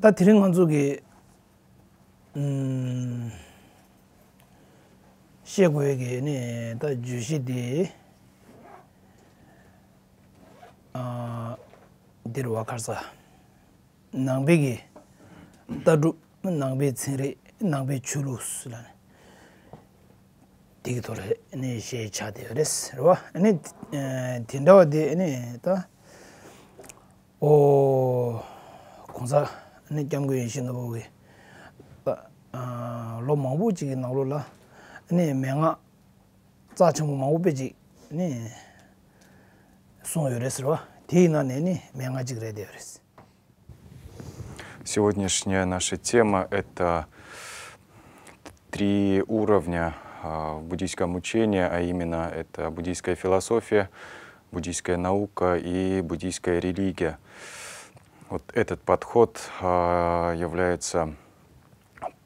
다 드링 한쪽이 음 시고에게 네다 주시디 아 데로와 가자 남베기 다루 남베 츠리 남베 츄루스라 디토레 네시에 차데레스 로와 아니 딘도디 아니 공사 nē kiam kuya shī nā bō wē lō māngbō chī kī nā lō lā nē mē ngā tsā chī mō māngbō pē chī nē sōng yō rē sī rwa tē nā nē nē mē ngā chī kī Сегодняшняя наша тема – это три уровня в а, буддийском учении, а именно это буддийская философия, буддийская наука и буддийская религия – вот этот подход а, является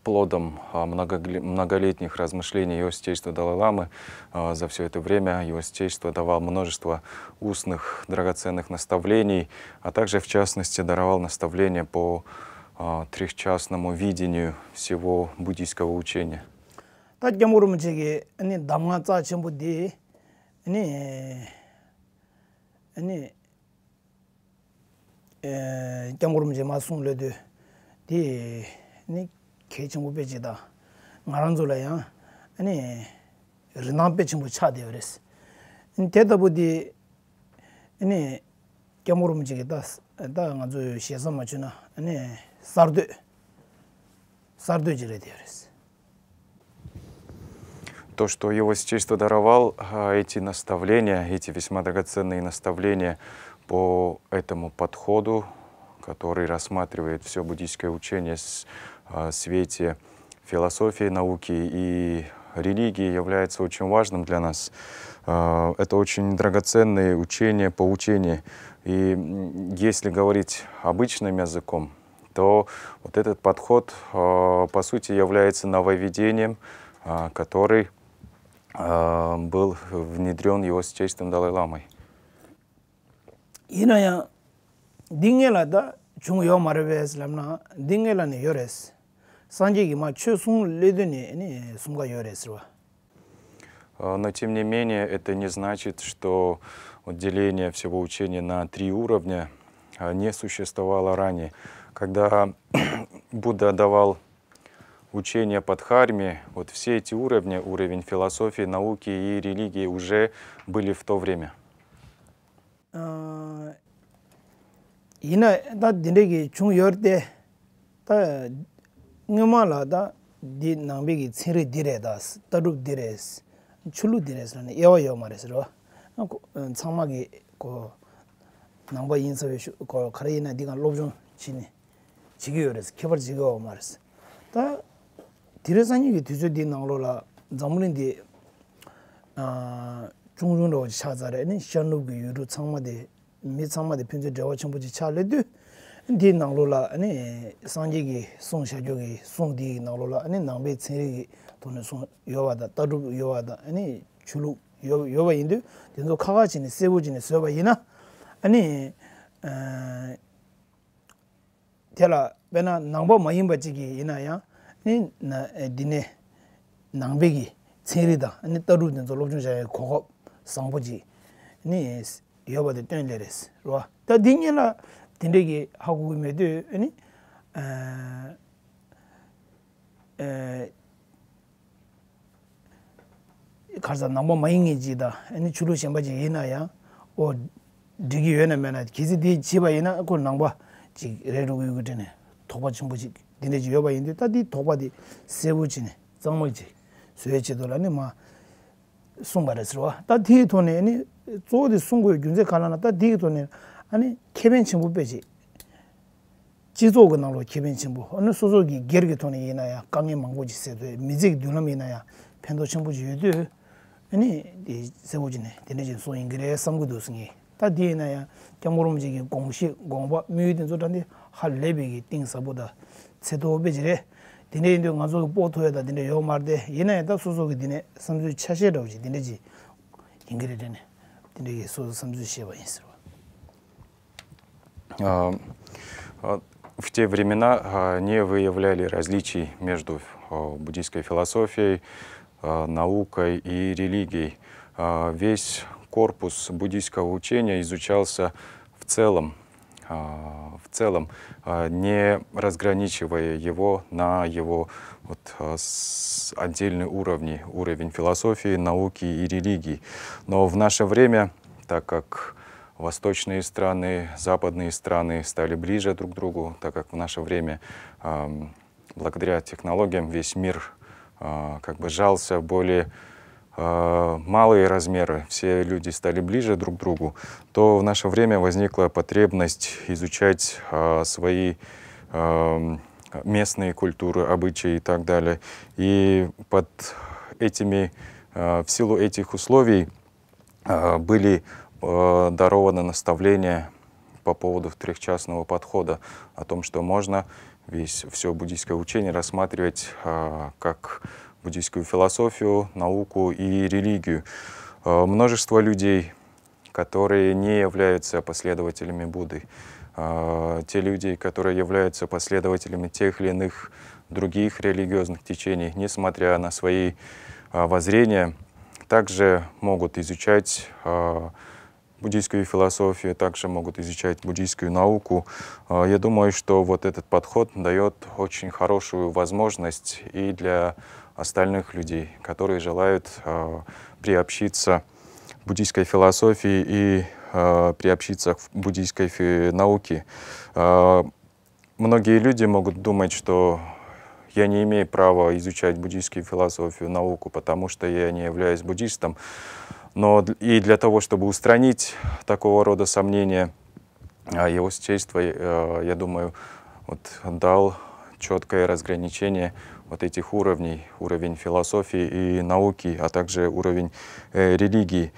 плодом а, многолетних размышлений Его Сечества Далай-Ламы. А, за все это время Его Сечество давал множество устных драгоценных наставлений, а также, в частности, даровал наставления по трехчастному видению всего буддийского учения. не kyanggurum je maa sung le du di ni kei chingu pe chida nga ranzu la yang ni rinan pe chingu cha de то, что его сечество даровал, эти наставления, эти весьма драгоценные наставления, по этому подходу, который рассматривает все буддийское учение в а, свете философии, науки и религии, является очень важным для нас. А, это очень драгоценные учения, поучения. И если говорить обычным языком, то вот этот подход, а, по сути, является нововведением, который был внедрен его с честным Далай-Ламой. 이나야 딩엘라다 중요 말베 딩엘라니 요레스 산지기 마 레드니 니 숨가 요레스와 но тем не менее это не значит, что отделение всего учения на три уровня а, не существовало ранее. Когда Будда давал учение под харми, вот все эти уровни, уровень философии, науки и религии уже были в то время. 이나 다 딘데기 ki 열대 다 응마라다 ngay maa laa taa di nangbi ki tsingri diraay daas taaduk diraay isi chulu diraay isi laani iyo iyo maa ra isi rwaa naa kuu tsangmaa ki kuu nangbaa 중중로 zhōng rōg chā zā rā, xiān lō gu yu rō tsāng mā dē, mē tsāng mā dē pēn zhō dhāwā chāng 요와다 chī chā lē dū, dē nāng lō lā, sāng jē gī, sōng xiā jō gī, sōng dī 이나야 니 lā, nāng bē cēng rī gī, tō nē yin yin sāṅbujī, 니 bādi tēn lērēs, rwa. Tā dīngi nā, dīndegi hāgu gu mēdhiyo, yīni, eh, eh, kārsa nāmba mā yīngi jīda, yīni, chūrū siṅba jī yīnā yā, o dīgi yuwa nā mēnā, kīsi dī jība yīnā, kūr nāmba jīg lērū gu yīg tōpa 숨바르스로 tī tōne, zō tī sōnggō yō gyō nzē kānāna, tā tī 아니 kēpiñ chīnbō bējī, jizō gā naqlo kēpiñ chīnbō. Nō sō sō gī gēr kī tōne, kāngi mānggō jī sētō, mizī kī dūna mī nā ya, pēntō chīnbō jī yō tū. Tā dine 인도 ngazo po thoya da dine yo mar de yene da su su dine samju chashe ro ji dine ji ingre de dine ge su samju she ba а, а, В те времена а, не выявляли различий между буддийской философией, наукой и религией. Весь корпус буддийского учения изучался в целом – а, в целом, а, не разграничивая его на его вот, а, отдельные уровни, уровень философии, науки и религии. Но в наше время, так как восточные страны, западные страны стали ближе друг к другу, так как в наше время, благодаря технологиям, весь мир как бы жался более Э, малые размеры, все люди стали ближе друг к другу, то в наше время возникла потребность изучать э, свои эм, местные культуры, обычаи и так далее. И под этими, э, в силу этих условий были дарованы наставления по поводу трехчастного подхода, о том, что можно весь, все буддийское учение рассматривать как буддийскую философию, науку и религию. Э, множество людей, которые не являются последователями Будды, э, те люди, которые являются последователями тех или иных других религиозных течений, несмотря на свои э, воззрения, также могут изучать буддийскую философию, также могут изучать буддийскую науку. Я думаю, что вот этот подход дает очень хорошую возможность и для остальных людей, которые желают э, приобщиться к буддийской философии и э, приобщиться к буддийской фи- науке. Э, многие люди могут думать, что я не имею права изучать буддийскую философию, науку, потому что я не являюсь буддистом. Но и для того, чтобы устранить такого рода сомнения, а его сечество, э, я думаю, вот дал четкое разграничение вот этих уровней, уровень философии и науки, а также уровень э, религии.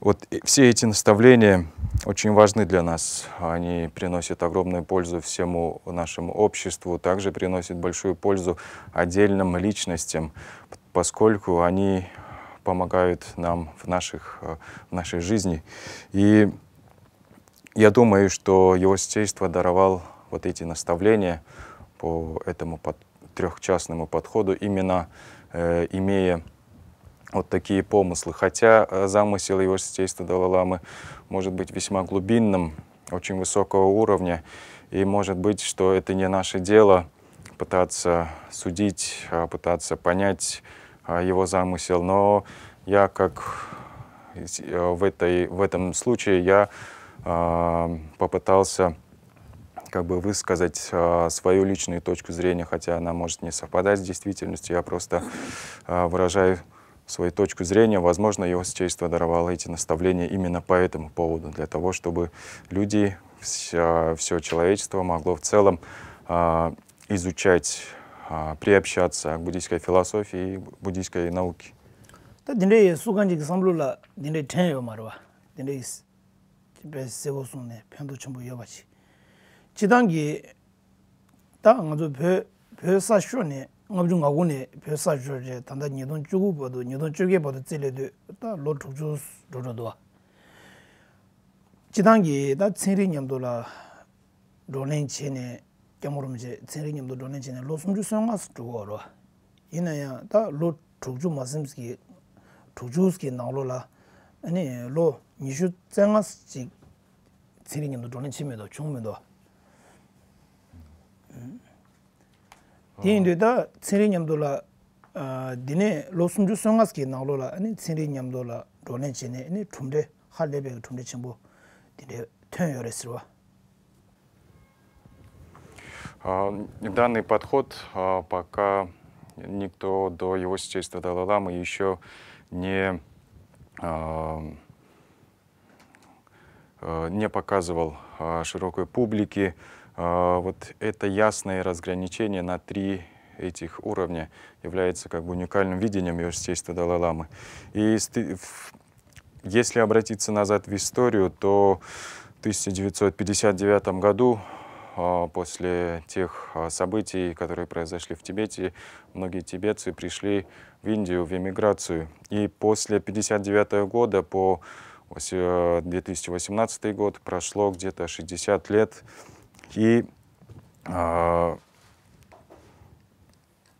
Вот все эти наставления очень важны для нас. Они приносят огромную пользу всему нашему обществу, также приносят большую пользу отдельным личностям, поскольку они помогают нам в, наших, э, в нашей жизни. И я думаю, что Его Сечество даровал вот эти наставления по этому подходу трехчастному подходу, именно э, имея вот такие помыслы. Хотя э, замысел его сестейства Далаламы может быть весьма глубинным, очень высокого уровня, и может быть, что это не наше дело пытаться судить, а пытаться понять а, его замысел, но я как э, в, этой, в этом случае я а, попытался как бы высказать э, свою личную точку зрения, хотя она может не совпадать с действительностью. Я просто э, выражаю свою точку зрения. Возможно, его сечейство даровало эти наставления именно по этому поводу, для того, чтобы люди, вся, а, все человечество могло в целом э, изучать, э, приобщаться к буддийской философии и буддийской науке. Динде суганджик самлула, динде тен йо марва, динде сего суне, пенду чумбу йобачи. 지단기 taa 아주 배 배사쇼네 아주 가고네 배사쇼제 nga pyo 주고 봐도 니돈 주게 봐도 찔레도 다 로트주 nidon 지단기 다 nidon chugey badu zile do, taa loo tukchugus zonon doa. Chidangi taa tsingri nyamdo laa, zonayin chee ne, kyankorom chee, Tēngi dā tsēngi ñamdo la dīne lōsum chū sōngās ki nānglo la tsēngi ñamdo la dōlēn chēne tūmdē khā lēbē ka tūmdē chēngbō dīne tēng yore sirwa. Данный подход пока никто до его сечества Далаламы еще не, не показывал широкой публике. А, вот это ясное разграничение на три этих уровня является как бы уникальным видением университета Далай-Ламы. И если обратиться назад в историю, то в 1959 году а, после тех а, событий, которые произошли в Тибете, многие тибетцы пришли в Индию, в эмиграцию. И после 1959 года по 2018 э, год прошло где-то 60 лет и а,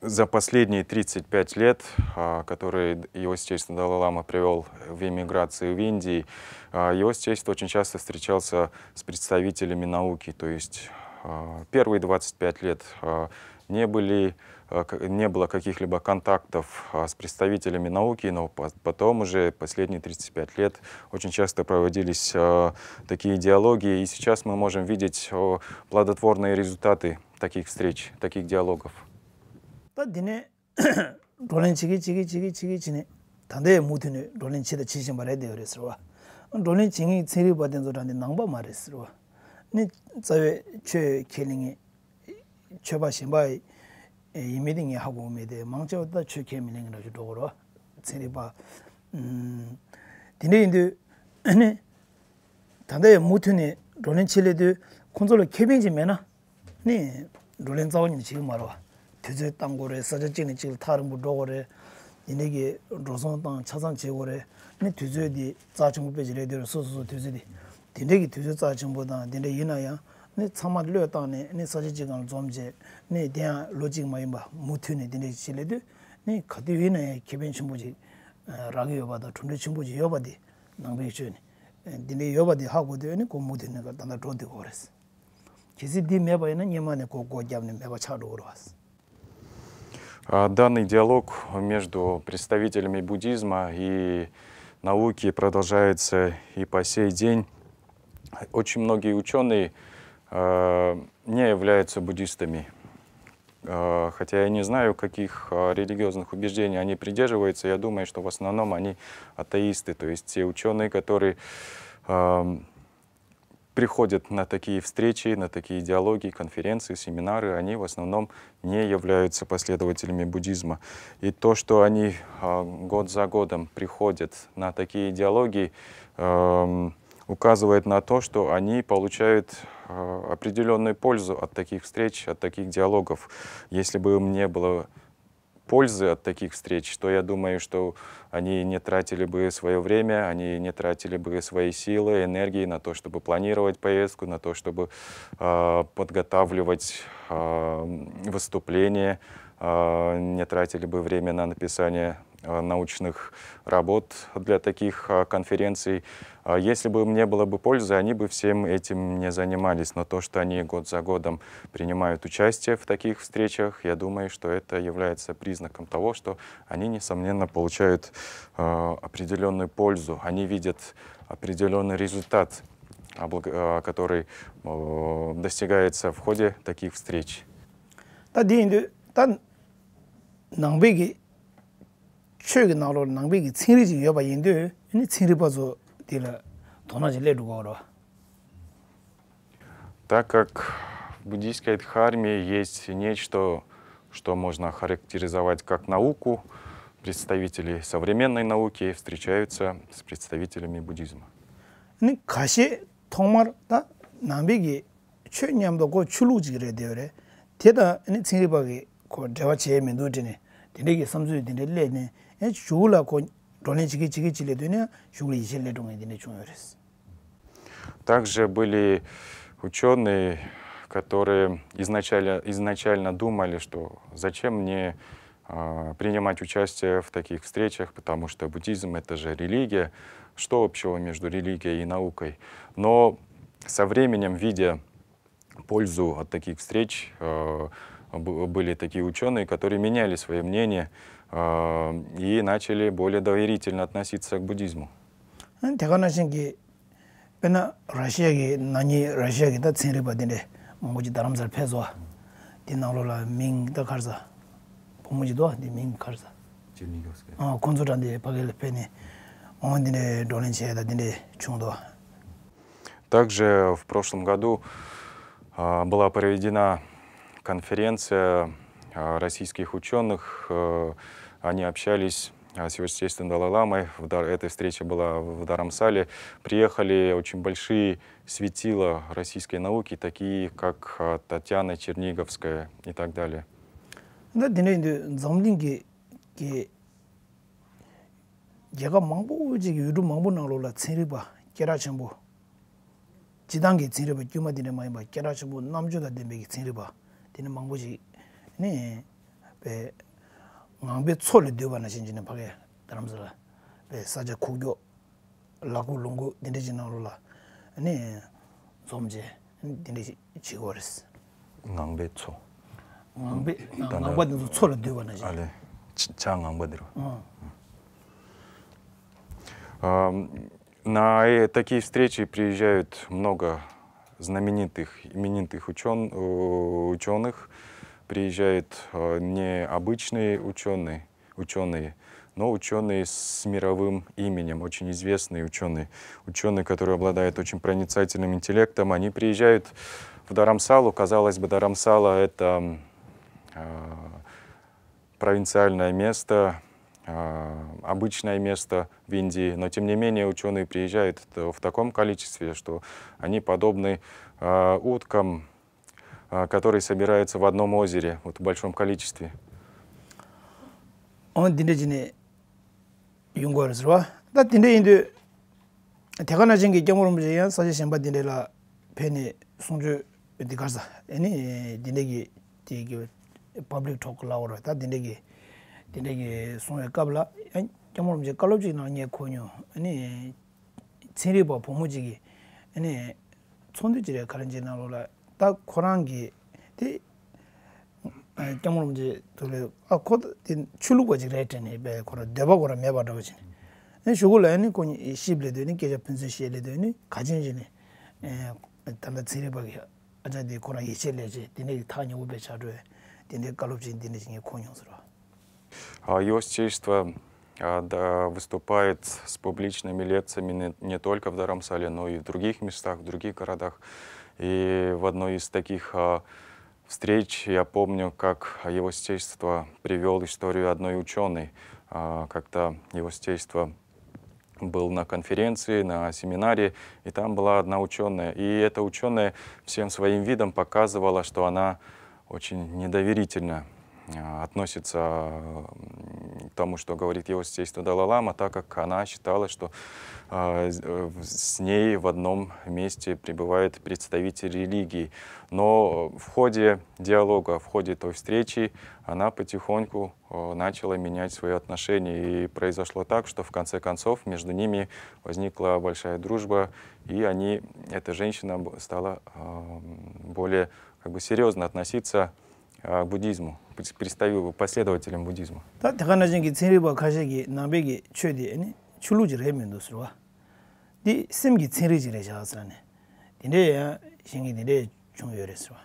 за последние 35 лет, а, которые его стечество Далай-Лама привел в эмиграции в Индии, а, его стечество очень часто встречался с представителями науки. То есть первые 25 лет не были Э, не было каких-либо контактов а, с представителями науки, но потом уже последние 35 лет очень часто проводились э, такие диалоги, и сейчас мы можем видеть плодотворные результаты таких встреч, таких диалогов. 단대 무드네 ee 하고 오메데 haqoo meedee maangchaa wataa chuu kee meenengi naa kyu dogo rwaa tsingri baa dindee yin do dandaaya mootooni rooling 지금 leedoo kunzo loo kee meen jee meena ni rooling zaawin yin chee maa rwaa dhuzooyi tango rwaa saachaa chikni chee tarangbo 네 참아 려다네 네 사지 지금 좀제 네 대한 로직 마이마 무튜네 되네 실레드 네 가디위네 기본 신부지 라기 여바다 존재 신부지 여바디 남베주니 디네 여바디 하고 되니 고 무튜네 가 단다 존데 고레스 기시 디 메바에는 예만에 고 고잡네 메바 차로 오르와스 Данный диалог между представителями буддизма и науки продолжается и по сей день. Очень многие ученые Э, не являются буддистами. Э, хотя я не знаю, каких э, религиозных убеждений они придерживаются. Я думаю, что в основном они атеисты, то есть те ученые, которые эм, приходят на такие встречи, на такие диалоги, конференции, семинары, они в основном не являются последователями буддизма. И то, что они год за годом приходят на такие диалоги, эм, указывает на то, что они получают э, определенную пользу от таких встреч, от таких диалогов. Если бы им не было пользы от таких встреч, то я думаю, что они не тратили бы свое время, они не тратили бы свои силы, энергии на то, чтобы планировать поездку, на то, чтобы э, подготавливать э, выступление, э, не тратили бы время на написание Э, научных работ для таких э, конференций. Э, если бы мне было бы пользы, они бы всем этим не занимались. Но то, что они год за годом принимают участие в таких встречах, я думаю, что это является признаком того, что они, несомненно, получают определенную пользу. Они видят определенный результат, который достигается в ходе таких встреч. Та 쇼기 나로 낭비기 친리지 여봐 인데 이니 친리 봐서 디라 도나지 레르고로 Так как в буддийской дхарме есть нечто, что можно характеризовать как науку, представители современной науки встречаются с представителями буддизма. 니 가시 정말 다 남비기 최념도 고 출루지래 되래. 대다 니 친리박이 고 대화 제면도 되네. 되게 섬주 되네 shūla ko rōne chiki chiki chile duña shūla yishil le dunga dine chunga Также были ученые, которые изначально, изначально думали, что зачем мне э, принимать участие в таких встречах, потому что буддизм — это же религия, что общего между религией и наукой. Но со временем, видя пользу от таких встреч, э, были такие ученые, которые меняли свое мнение, а, и начали более доверительно относиться к буддизму. Также в прошлом году а, была проведена конференция а, российских ученых э, они общались а, с его естественным Далай-Ламой. Эта встреча была в Дарамсале. Приехали очень большие светила российской науки, такие как а, Татьяна Черниговская и так далее. Да, 얘가 망보지 유루 망보 나로라 체리바 깨라침보 지단게 체리바 규마디네 마이 마 깨라침보 남주다 데메기 체리바 되는 망보지 네베 ngāngbē tsōli diwa nā shīnchīne pāke dharamsala bē sācā kūgyō lāku lōngu dīndē chī nālu lā nī zōmchē dīndē chī gō rēs ngāngbē tsō ngāngbē ngāngbā dīndō tsōli diwa nā shīnchīne alē chā ngāngbā dīrwa На такие встречи приезжают много знаменитых, именитых учен, ученых, приезжают э, не обычные ученые, ученые, но ученые с мировым именем, очень известные ученые, ученые, которые обладают очень проницательным интеллектом, они приезжают в Дарамсалу. Казалось бы, Дарамсала — это э, провинциальное место, э, обычное место в Индии, но тем не менее ученые приезжают э, в таком количестве, что они подобны э, уткам, которые собираются в одном озере, вот в большом количестве. Он динежине юнгорзва. Да дине инде 대가나 진게 경험을 이제 사실 심바 디네라 페니 송주 디가자 아니 디네기 디기 public talk laura ta dindegi dindegi sungwe kabla kyamol mje kalobji na nye konyo ani tsiri ba pomujigi ani tsondu jire karanji na lola 딱 코랑기 디 정말 문제 돌려 아 코드 출루고지 그랬더니 배 코라 대박으로 매바다고지 네 죽을래니 코니 시블레 되니 계좌 펜스 시에레 되니 가진지니 에 단다 지레박이 아자디 코라 예실레지 디네 타니 오베 차르 디네 갈롭진 디네 징에 코뇽스로 а его стечество да, выступает с публичными лекциями не, не только в Дарамсале, но и в других местах, в других городах. И в одной из таких а, встреч я помню, как его стечество привел историю одной ученой. А, как-то его стечество был на конференции, на семинаре, и там была одна ученая. И эта ученая всем своим видом показывала, что она очень недоверительна а, относится к тому, что говорит его сестра Далалама, так как она считала, что а, э, с ней в одном месте пребывает представитель религии. Но в ходе диалога, в ходе той встречи она потихоньку э, начала менять свои отношения. И произошло так, что в конце концов между ними возникла большая дружба, и они, эта женщина стала а, более как бы, серьезно относиться к а, буддизму, представил последователем буддизма. Так, Та таханажинги цинриба на беге чуди ани чулуji реминду сурва. Ди семги цинрижи решаасране. Динде я шинги динде чунгёре сурва.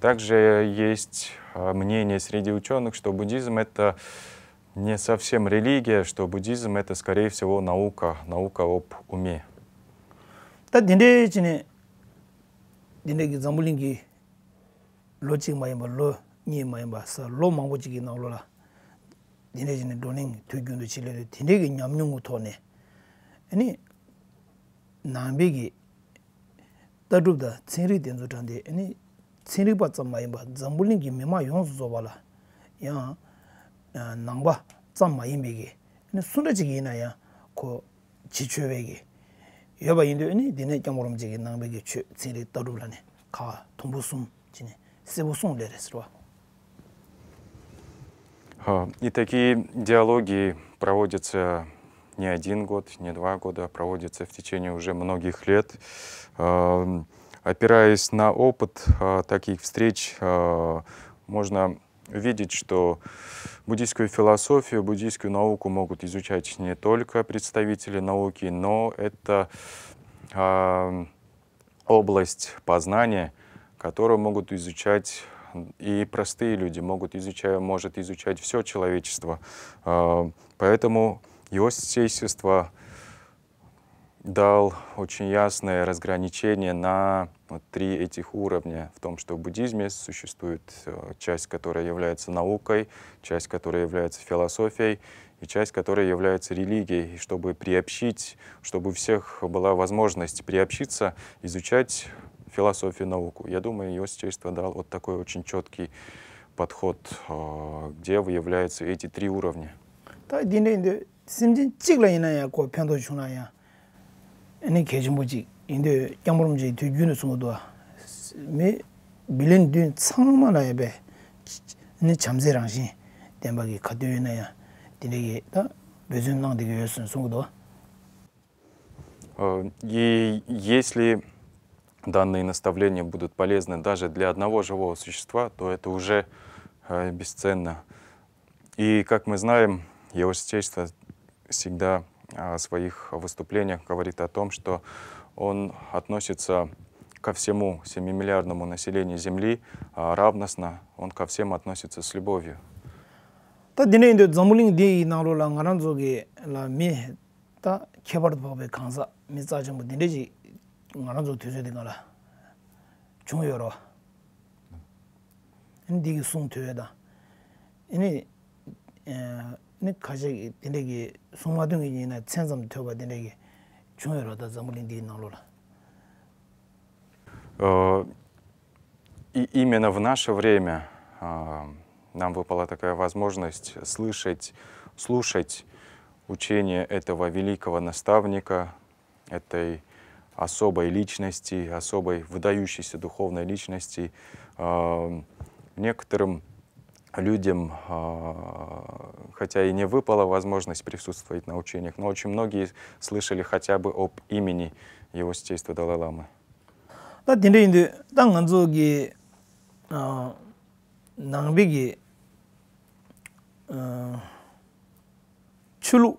Также есть а, мнение среди ученых, что буддизм это не совсем религия, что буддизм это скорее всего наука, наука об уме. Та динде чине динде замбулинги lo chik ma yinpa, lo nyi ma yinpa, sa lo mangu chik ina ulo la dine zine doning tu gyundu chile de, dine ge nyam nyungu to ne ini nambi ge tadrup da tsingri tenzu tante, ini tsingri pa tsam ma yinpa, zambul ningi mima zo bala yang nangba tsam sunda ina yang yoba dine ne, kaa, sum c'est au son И такие диалоги проводятся не один год, не два года, а проводятся в течение уже многих лет. А, опираясь на опыт а, таких встреч, а, можно видеть, что буддийскую философию, буддийскую науку могут изучать не только представители науки, но это область познания – которую могут изучать и простые люди, могут изучать, может изучать все человечество. А, поэтому его естество дал очень ясное разграничение на три этих уровня в том, что в буддизме существует э, часть, которая является наукой, часть, которая является философией, и часть, которая является религией. И чтобы приобщить, чтобы у всех была возможность приобщиться, изучать философию, науку. Я думаю, Иосиф Черество дал вот такой очень четкий подход, а, где выявляются эти три уровня. 네 잠세랑신 덴바기 가도에나야 디네게 다 베준낭 되게 요슨 송도 И если данные наставления будут полезны даже для одного живого существа, то это уже э, бесценно. И, как мы знаем, его Сечество всегда о а, своих выступлениях говорит о том, что он относится ко всему 7-миллиардному населению Земли а, равностно, он ко всем относится с любовью. Та дине индо замулинг дей наро ла ngaran zo ge la mi ta khebar ba be 나라조 되셔야 거라 중요로 인디기 송 되다 이니 에 가지 된데기 송마동이 이나 천점 되어봐 된데기 중요로다 잠물인디 나로라 и именно в наше время а, нам выпала такая возможность слышать, слушать учение этого великого наставника, этой особой личности, особой выдающейся духовной личности. Некоторым людям, а, хотя и не выпала возможность присутствовать на учениях, но очень многие слышали хотя бы об имени его стейства Далай-ламы. Да, динде инде дан анзо ги а, нангби ги а, чулу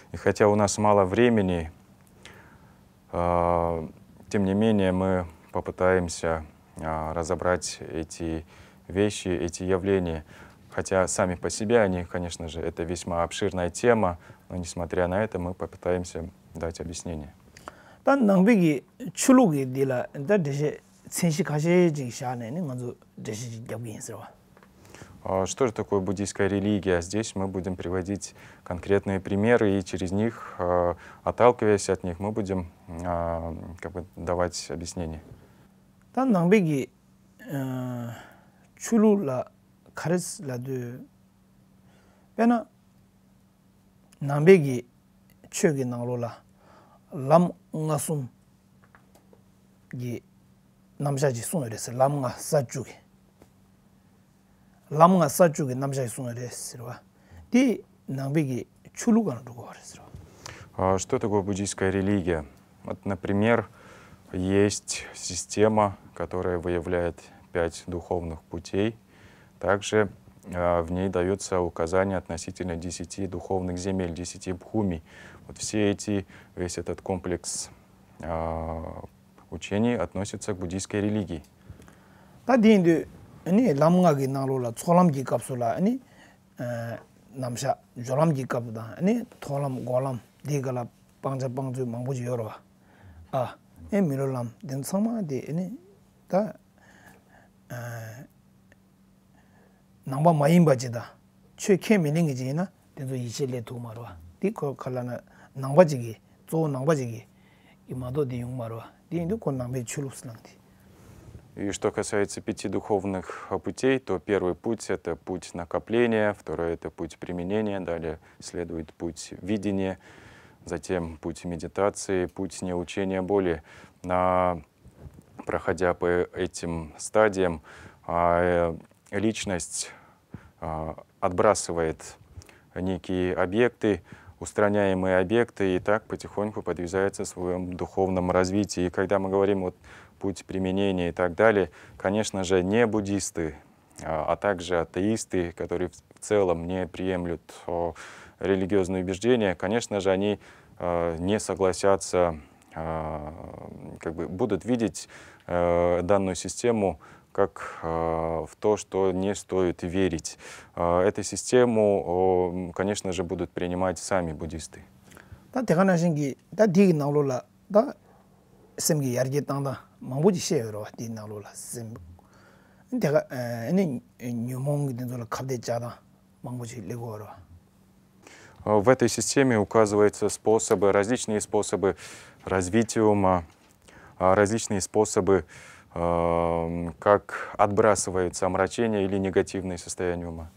И хотя у нас мало времени, э, тем не менее мы попытаемся э, разобрать эти вещи, эти явления. Хотя сами по себе они, конечно же, это весьма обширная тема, но несмотря на это мы попытаемся дать объяснение. чулуги дила, да а что же такое буддийская религия. Здесь мы будем приводить конкретные примеры, и через них, а, отталкиваясь от них, мы будем а, как бы, давать объяснение. Тан нангбеги э, чулу ла карис пена нангбеги чёги нанглу лам ngасум ги намжаji сун ресе лам nga 람가 사주기 남자의 손을 디 낭비기 출루가는 두고 그랬으라. А что такое буддийская религия? Вот, например, есть система, которая выявляет пять духовных путей. Также а, в ней дается указания относительно десяти духовных земель, десяти бхуми. Вот все эти, весь этот комплекс а, учений относится к буддийской религии. Та динду 아니 람가기 나로라 촐람기 la, 아니 남샤 조람기 la, 아니 e, namshak, 골람 gi kapu da, 망부지 여러 golam, dii kala 아니 다 남바 ju 최케 미닝이지나 miro 이실레 도마로 디코 칼라나 남바지기 조 남바지기 이마도 디용마로 디인도 khe mi И что касается пяти духовных путей, то первый путь — это путь накопления, второй — это путь применения, далее следует путь видения, затем путь медитации, путь неучения боли. На, проходя по этим стадиям, а, э, личность а, отбрасывает некие объекты, устраняемые объекты, и так потихоньку подвязается в своем духовном развитии. И когда мы говорим вот путь применения и так далее, конечно же, не буддисты, а, а также атеисты, которые в целом не приемлют религиозные убеждения, конечно же, они а, не согласятся, а, как бы будут видеть данную систему как в то, что не стоит верить. Эту систему, конечно же, будут принимать сами буддисты. Да, да да, деньги 망보지 셰여로 디나로라 심 내가 아니 뉴몽 디나로라 갑데자다 망보지 레고로 В этой системе указываются способы, различные способы развития ума, различные способы, как отбрасывается омрачение или негативные состояния ума.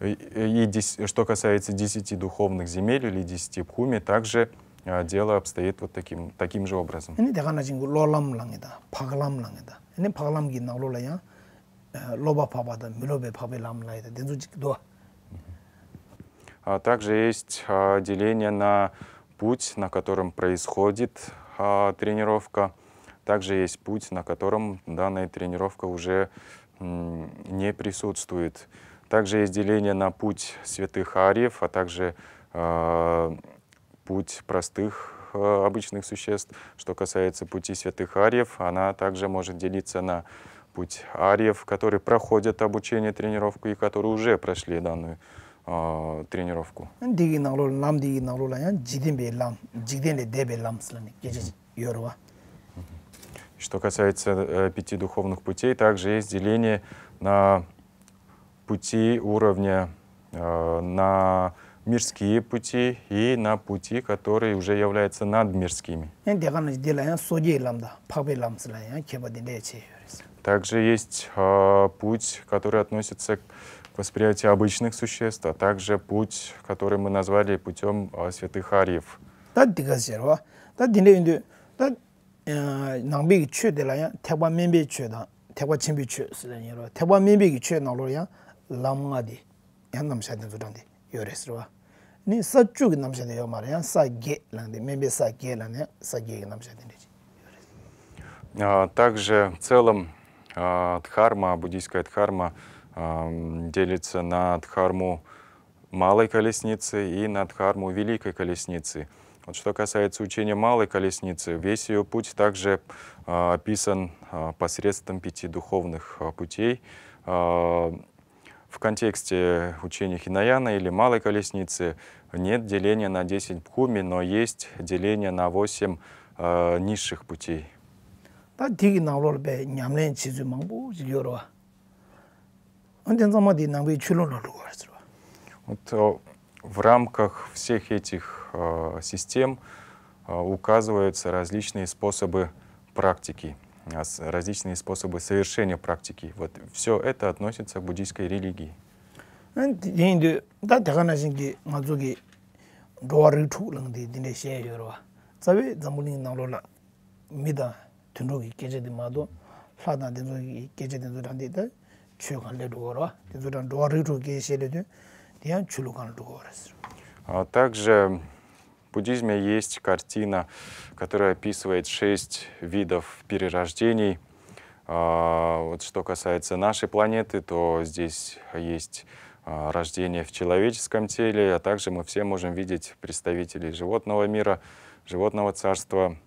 И, и, и что касается десяти духовных земель или десяти пхуми, также а, дело обстоит вот таким, таким же образом. Они дега на чингу лолам лангеда, паглам лангеда. Они паглам ги на лола я, лоба пабада, милобе пабе лам лайда, дензу чикдуа. Также есть а, деление на путь, на котором происходит а, тренировка. Также есть путь, на котором данная тренировка уже не присутствует. Также есть деление на путь святых ариев, а также путь простых э, обычных существ. Что касается пути святых ариев, она также может делиться на путь ариев, которые проходят обучение, тренировку и которые уже прошли данную э, тренировку. Что касается э, пяти духовных путей, также есть деление на пути уровня, на мирские пути и на пути, которые уже являются надмирскими. А также есть э, путь, который относится к восприятию обычных существ, а также путь, который мы назвали путем э, святых ариев. 낭비기 추데라야 태과 멤비 니 사쭈기 남셔데요 말이야 사게 란데 메베 사게 란데 사게 남셔데 Также в целом а, дхарма, буддийская дхарма а, делится на дхарму малой колесницы и на дхарму великой колесницы. Вот что касается учения малой колесницы, весь ее путь также а, описан посредством пяти духовных путей. в контексте учения Хинаяна или малой колесницы нет деления на 10 пхуми, но есть деление на 8 э, низших путей. Та на наулор бе нямлен чизу мангбу зигёрова. Антен замади нангбе чулон лугарсрова. Вот э, в рамках всех этих э, систем э, указываются различные способы практики, а различные способы совершения практики. Вот все это относится к буддийской религии yīndi dā dhaka nāshingi ngā dzūgi rōwa rīg chūk lāngdi dīne xēn yorwa tsawe dzambu līngi nāng lōla mida tūndu ki kēchē di mādo lā dā dīnzu ki kēchē dīnzu dāndi dā chū kāng lē rōwa rwa dīnzu dā rōwa rīg chūk kēchē xē lē dī dīyān chū lō kāng rōwa rwa Также в буддизме есть картина, которая описывает шесть видов перерождений. Вот что касается нашей планеты, то здесь есть а, рождения в человеческом теле, а также мы все можем видеть представителей животного мира, животного царства,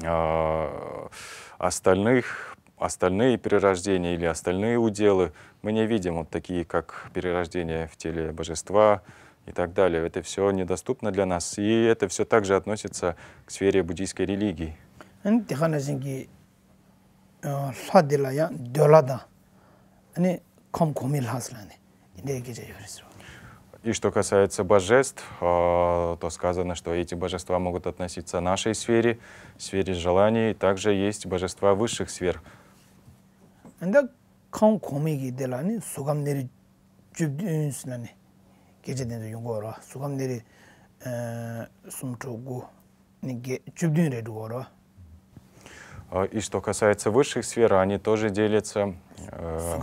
а, остальных, остальные перерождения или остальные уделы. Мы не видим вот такие, как перерождение в теле божества, и так далее. Это все недоступно для нас, и это все также относится к сфере буддийской религии. Они э, ком комил хасланы. И что касается божеств, а, то сказано, что эти божества могут относиться к нашей сфере, сфере желаний. Также есть божества высших сфер. Э, э, а, и что касается высших сфер, они тоже делятся. Э,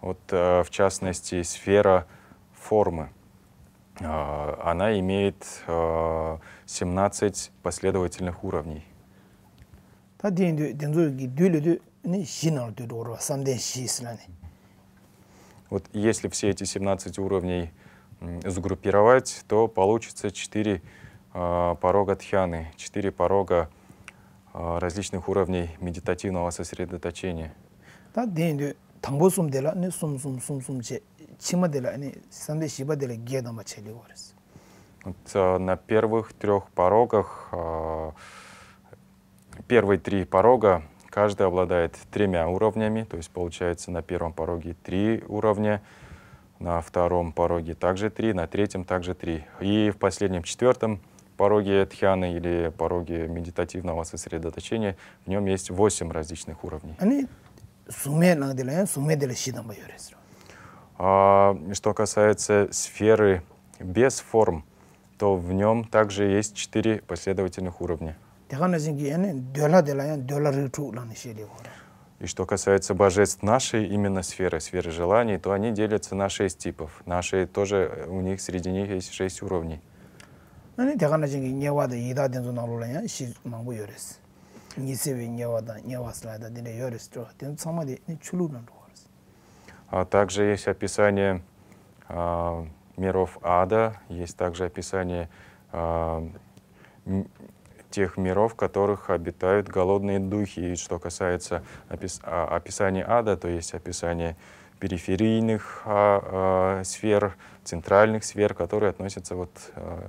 вот, э, в частности, сфера формы. Э, она имеет 17 э, последовательных уровней. Та денду денду дюлю не жинал дюро сам день шислане. Вот если все эти 17 уровней сгруппировать, то получится 4 э, порога тхьяны, 4 порога э, различных уровней медитативного сосредоточения. Та денду 당보 숨 되라 아니 숨숨숨숨 제 치마 되라 아니 산데 시바 되라 게다 마체리 Это на первых трех порогах а, первые три порога каждый обладает тремя уровнями, то есть получается на первом пороге три уровня, на втором пороге также три, на третьем также три. И в последнем четвертом пороге тхьяны или пороге медитативного сосредоточения в нем есть восемь различных уровней суме нагдилен, суме делешидам байоресро. А, что касается сферы без форм, то в нем также есть четыре последовательных уровня. И что касается божеств нашей именно сферы, сферы желаний, то они делятся на шесть типов. Наши тоже, э, у них среди них есть шесть уровней. Нисеви Невада, Неваслайда, Дине Йористро, Дин Самади, не чулубен А также есть описание э, миров ада, есть также описание э, тех миров, в которых обитают голодные духи. И что касается опис а, описания ада, то есть описание периферийных а, а, сфер, центральных сфер, которые относятся вот, а,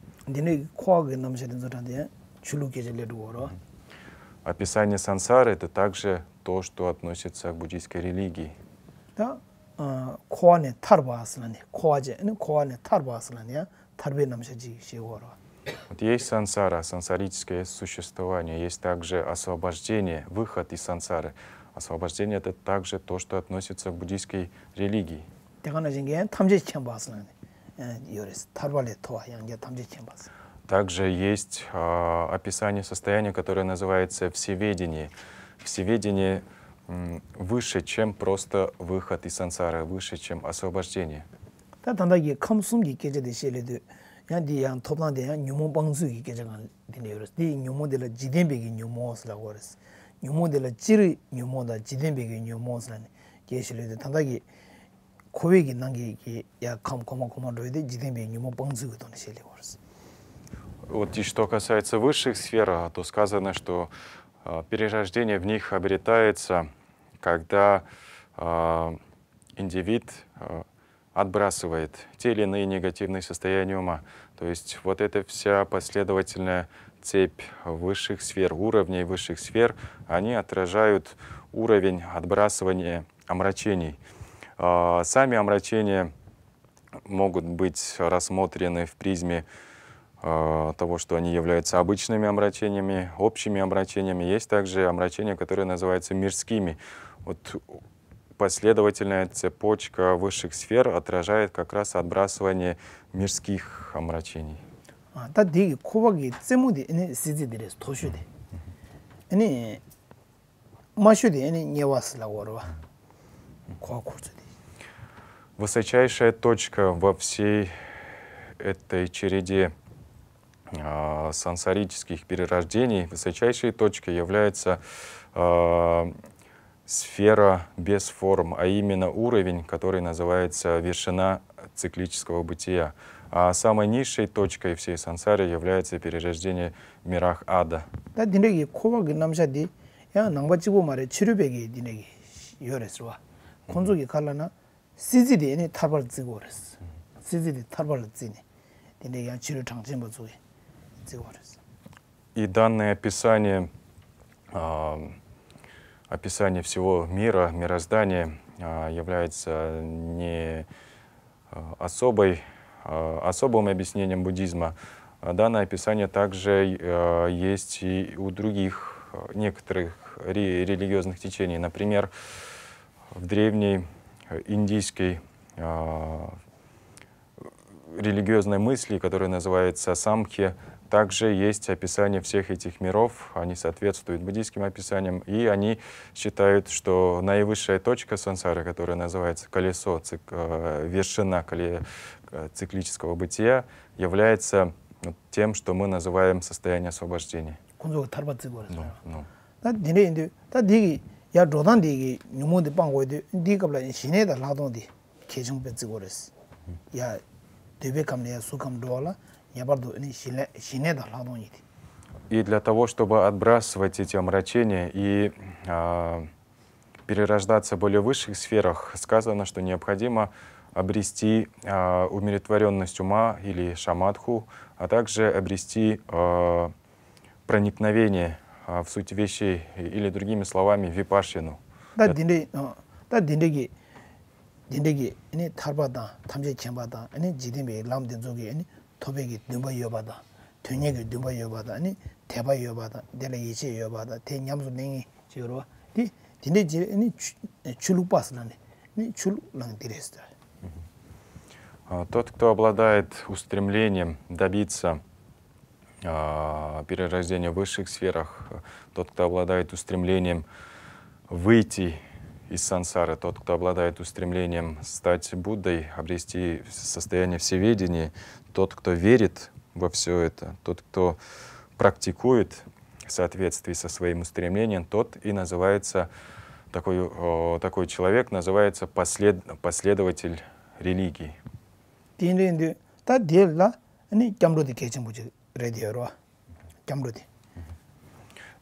Дины кога нам же дендоранде чулуки же ледуоро. Описание сансары это также то, что относится к буддийской религии. Да, коане тарба аслане, коаже, ну коане тарба аслане, тарбе нам же жигоро. Вот есть сансара, сансарическое существование, есть также освобождение, выход из сансары. Освобождение это также то, что относится к буддийской религии. 대가나 там же 참 봤으나 юрис тарвали то янге тамже чембас также есть э, описание состояния которое называется всеведение всеведение выше чем просто выход из сансары выше чем освобождение та тандаги комсумги кежеде шеледу yandi yang toplan de yang nyumo bangzu gi ge jang de ne yoris di nyumo de la jiden be gi nyumo os la goris nyumo de la jiri nyumo da jiden be gi nyumo 고위기 난게기 야 감고마고마 로이데 지데미 니모 봉즈고 돈실이 вор스. Вот и что касается высших сфер, а, то сказано, что а, перерождение в них обретается, когда а, индивид отбрасывает те или иные негативные состояния ума. То есть вот эта вся последовательная цепь высших сфер, уровней высших сфер, они отражают уровень отбрасывания омрачений. А, сами омрачения могут быть рассмотрены в призме а, того, что они являются обычными омрачениями, общими омрачениями. Есть также омрачения, которые называются мирскими. Вот последовательная цепочка высших сфер отражает как раз отбрасывание мирских омрачений. А, та диги куваги цемуди эни сизи дирес тошуди. Эни машуди эни невасла горва. Куа курцуди высочайшая точка во всей этой череде э, сансарических перерождений, высочайшей точкой является э, сфера без форм, а именно уровень, который называется вершина циклического бытия. А самой низшей точкой всей сансары является перерождение в мирах ада. Mm -hmm. 시지디니 타벌 지고레스 시지디 타벌 지니 근데 я 치료 당진 뭐 주에 지고레스 и данное описание описание всего мира, мироздания является не особой, особым объяснением буддизма. Данное описание также есть и у других некоторых религиозных течений. Например, в древней Э, индийской а, религиозной мысли, которая называется самхи, также есть описание всех этих миров, они соответствуют буддийским описаниям, и они считают, что наивысшая точка сансары, которая называется колесо, цик, э, вершина коле, э, циклического бытия, является э, тем, что мы называем состояние освобождения. 야 조단디기 뉴모디 빵고이디 디갑라 신에다 라동디 계정 벤지고레스 야 데베캄네 수감 도라 야바도 니 신에 신에다 라동이디 и для того, чтобы отбрасывать эти омрачения и э, перерождаться в более высших сферах, сказано, что необходимо обрести э, умиротворенность ума или шамадху, а также обрести э, проникновение а, в сути вещей или другими словами випашину. Да, динде, а, да диндеги, диндеги, они тарбада, тамже чембада, они жидимбе, лам динзуги, они тобеги дюмба йобада, тюнеги дюмба йобада, они теба йобада, деле ече йобада, те нямзу ненги чигурва, ди динде они чулукпас лане, они чулук лан дирестра. Тот, кто обладает устремлением добиться а, перерождение в высших сферах, тот, кто обладает устремлением выйти из сансары, тот, кто обладает устремлением стать Буддой, обрести состояние всеведения, тот, кто верит во все это, тот, кто практикует в соответствии со своим устремлением, тот и называется, такой, такой человек называется послед, последователь религии редиерва Камруди.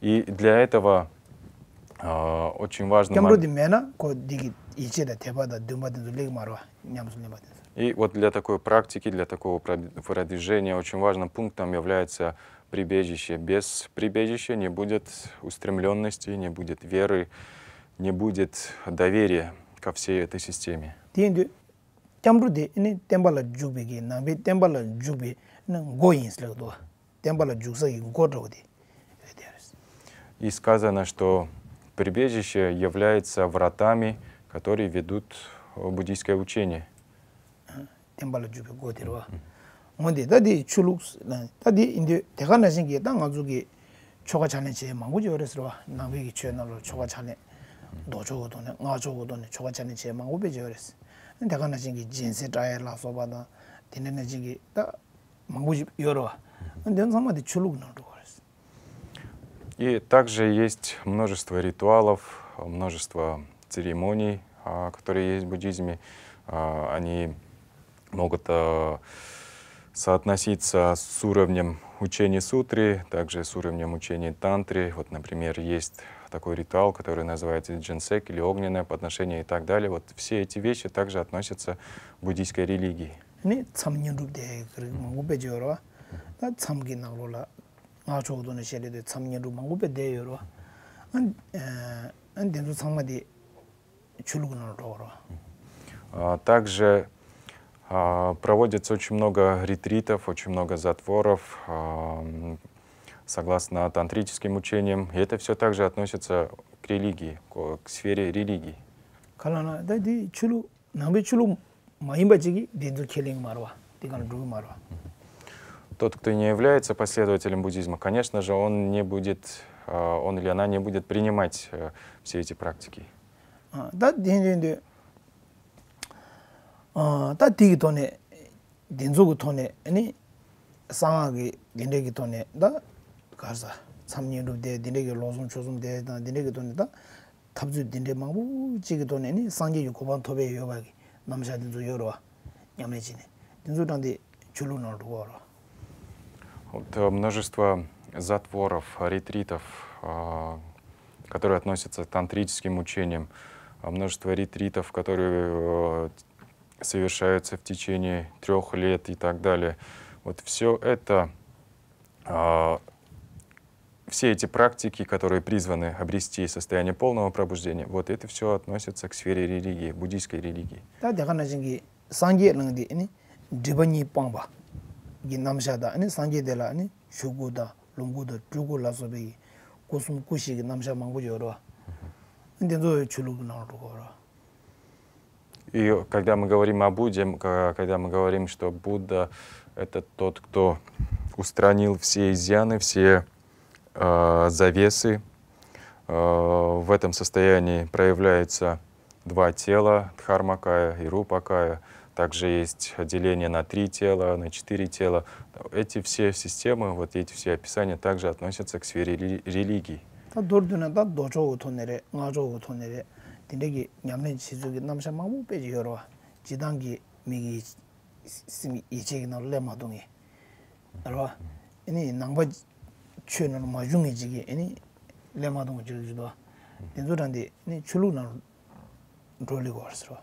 И для этого э, очень важно... Камруди мена, ко диги да теба да дюма дэнзу И вот для такой практики, для такого продвижения очень важным пунктом является прибежище. Без прибежища не будет устремленности, не будет веры, не будет доверия ко всей этой системе. Камруди, не тембала джуби, намби тембала джуби, го И сказано, что прибежище является вратами, которые ведут буддийское учение. Тембала джуби го дирва. Монде, дади чулукс, дади инди тегана синги, да нганзуги 초가 차는 제 망고지 어렸어 남기기 전으로 초가 차네 도조고도네 나조고도네 초가 차는 제 망고베지 어렸어 내가 나진기 진세 다이라 소바다 되는 나진기 다 мангузиб йорова. Ну, Дэн ну, самади чулук нанду горес. И также есть множество ритуалов, множество церемоний, а, которые есть в буддизме. А, они могут а, соотноситься с уровнем учения сутры, также с уровнем учения тантры. Вот, например, есть такой ритуал, который называется джинсек или огненное подношение и так далее. Вот все эти вещи также относятся к буддийской религии. 아니 참년 룹데 그리고 뭐 배죠라 나 참기 나로라 아 저도는 셰레데 참년 룹 망고 배대요라 안 안된도 상마디 출근을 로라 также проводится очень много ретритов, очень много затворов, а, согласно тантрическим учениям. И это все также относится к религии, к сфере религии. Калана, да, чулу, нам бы чулу Моим баджиги келинг марва, диган другу марва. Тот, кто не является последователем буддизма, конечно же, он не будет, он или она не будет принимать все эти практики. Да, динзинди. Да, диги тоне, динзугу тоне, они 상하게 딘데기 돈에 다 가자 참년도 데 딘데기 로좀 조좀 데 딘데기 да, 다 탑주 딘데 망부 지기 돈에니 санги 요고반 토베 юбаги namsha dhinzu yorwa nyamne chini. Dhinzu tangdi chulu nal rwa. Вот э, множество затворов, ретритов, а, которые относятся к тантрическим учениям, а множество ретритов, которые э, совершаются в течение трех лет и так далее. Вот все это а, все эти практики, которые призваны обрести состояние полного пробуждения, вот это все относится к сфере религии, буддийской религии. Да, да, конечно, санги ланги, они дебани памба, гинамшада, они санги дела, они шугуда, лунгуда, чугу ласоби, косум куши гинамша мангу жорова, дендо чулук нардугора. И когда мы говорим о Будде, когда мы говорим, что Будда — это тот, кто устранил все изъяны, все Э, завесы. Э, в этом состоянии проявляется два тела, дхармакая и рупакая. Также есть деление на три тела, на четыре тела. Эти все системы, вот эти все описания также относятся к сфере рели религий. 딘데기 냠네 지주기 남샤 마무 빼지 여러 지당기 미기 심이 이제기 나올래 마동이 알아 아니 낭바 chö nana ma yungi jige, eni lema dungu jige jidwa. Tenzo randi, eni chulu nana роли Горсрова?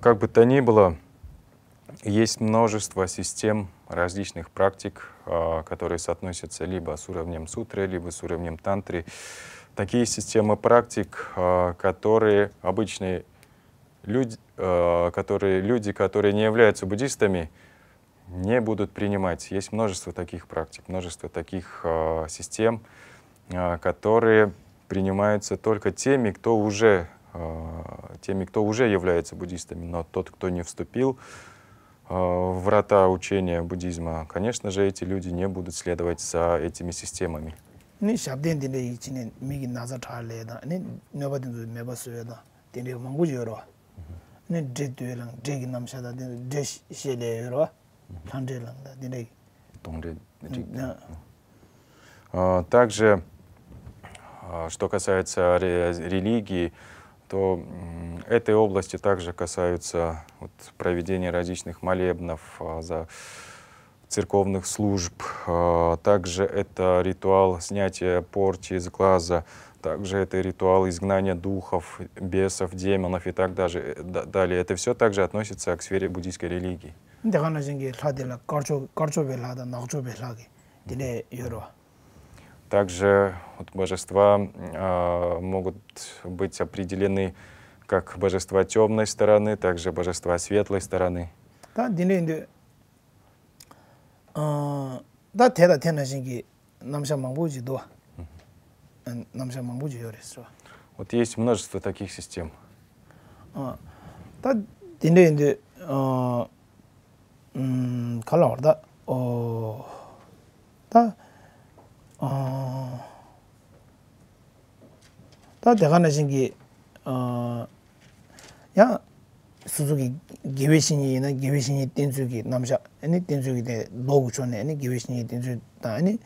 Как бы то ни было, есть множество систем различных практик, а, которые соотносятся либо с уровнем сутры, либо с уровнем тантри. Такие системы практик, а, которые обычные люди, а, которые, люди, которые не являются буддистами, не будут принимать. Есть множество таких практик, множество таких э, систем, э, которые принимаются только теми, кто уже э, теми, кто уже является буддистами, но тот, кто не вступил э, в врата учения буддизма, конечно же, эти люди не будут следовать за этими системами. Ни шабден а, также, а, что касается религии, то этой области также касаются вот, проведения различных молебнов, а, за церковных служб. Также это ритуал снятия порчи из глаза, также это ритуал изгнания духов, бесов, демонов и так даже, э, далее. Это все также относится к сфере буддийской религии. ndekha na zhengi lhadi la karcho be lhada, nakcho be lhagi, dine Также вот, божества э, могут быть определены как божества тёмной стороны, также божества светлой стороны. Да, дине инде. Да, теда тена зинги намша мангуджи дуа. Намша мангуджи йорисуа. Вот есть множество таких систем. Да, дине инде. Uh, 컬러다. 어. 다. 어. 다 대가나신기 어. 야. 수족이 개베신이 있는 있던 수족이 남자. 아니 된 수족이 돼. 너무 좋네. 아니 개베신이 된 아니.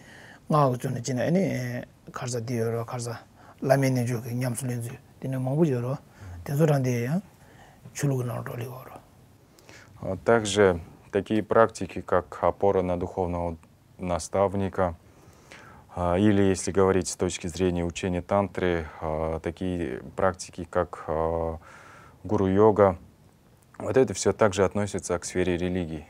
나하고 좋네. 지나 아니 가자 되어. 대소란데야. 어 также такие практики, как опора на духовного наставника, а, или, если говорить с точки зрения учения тантры, а, такие практики, как а, гуру-йога, вот это все также относится к сфере религии.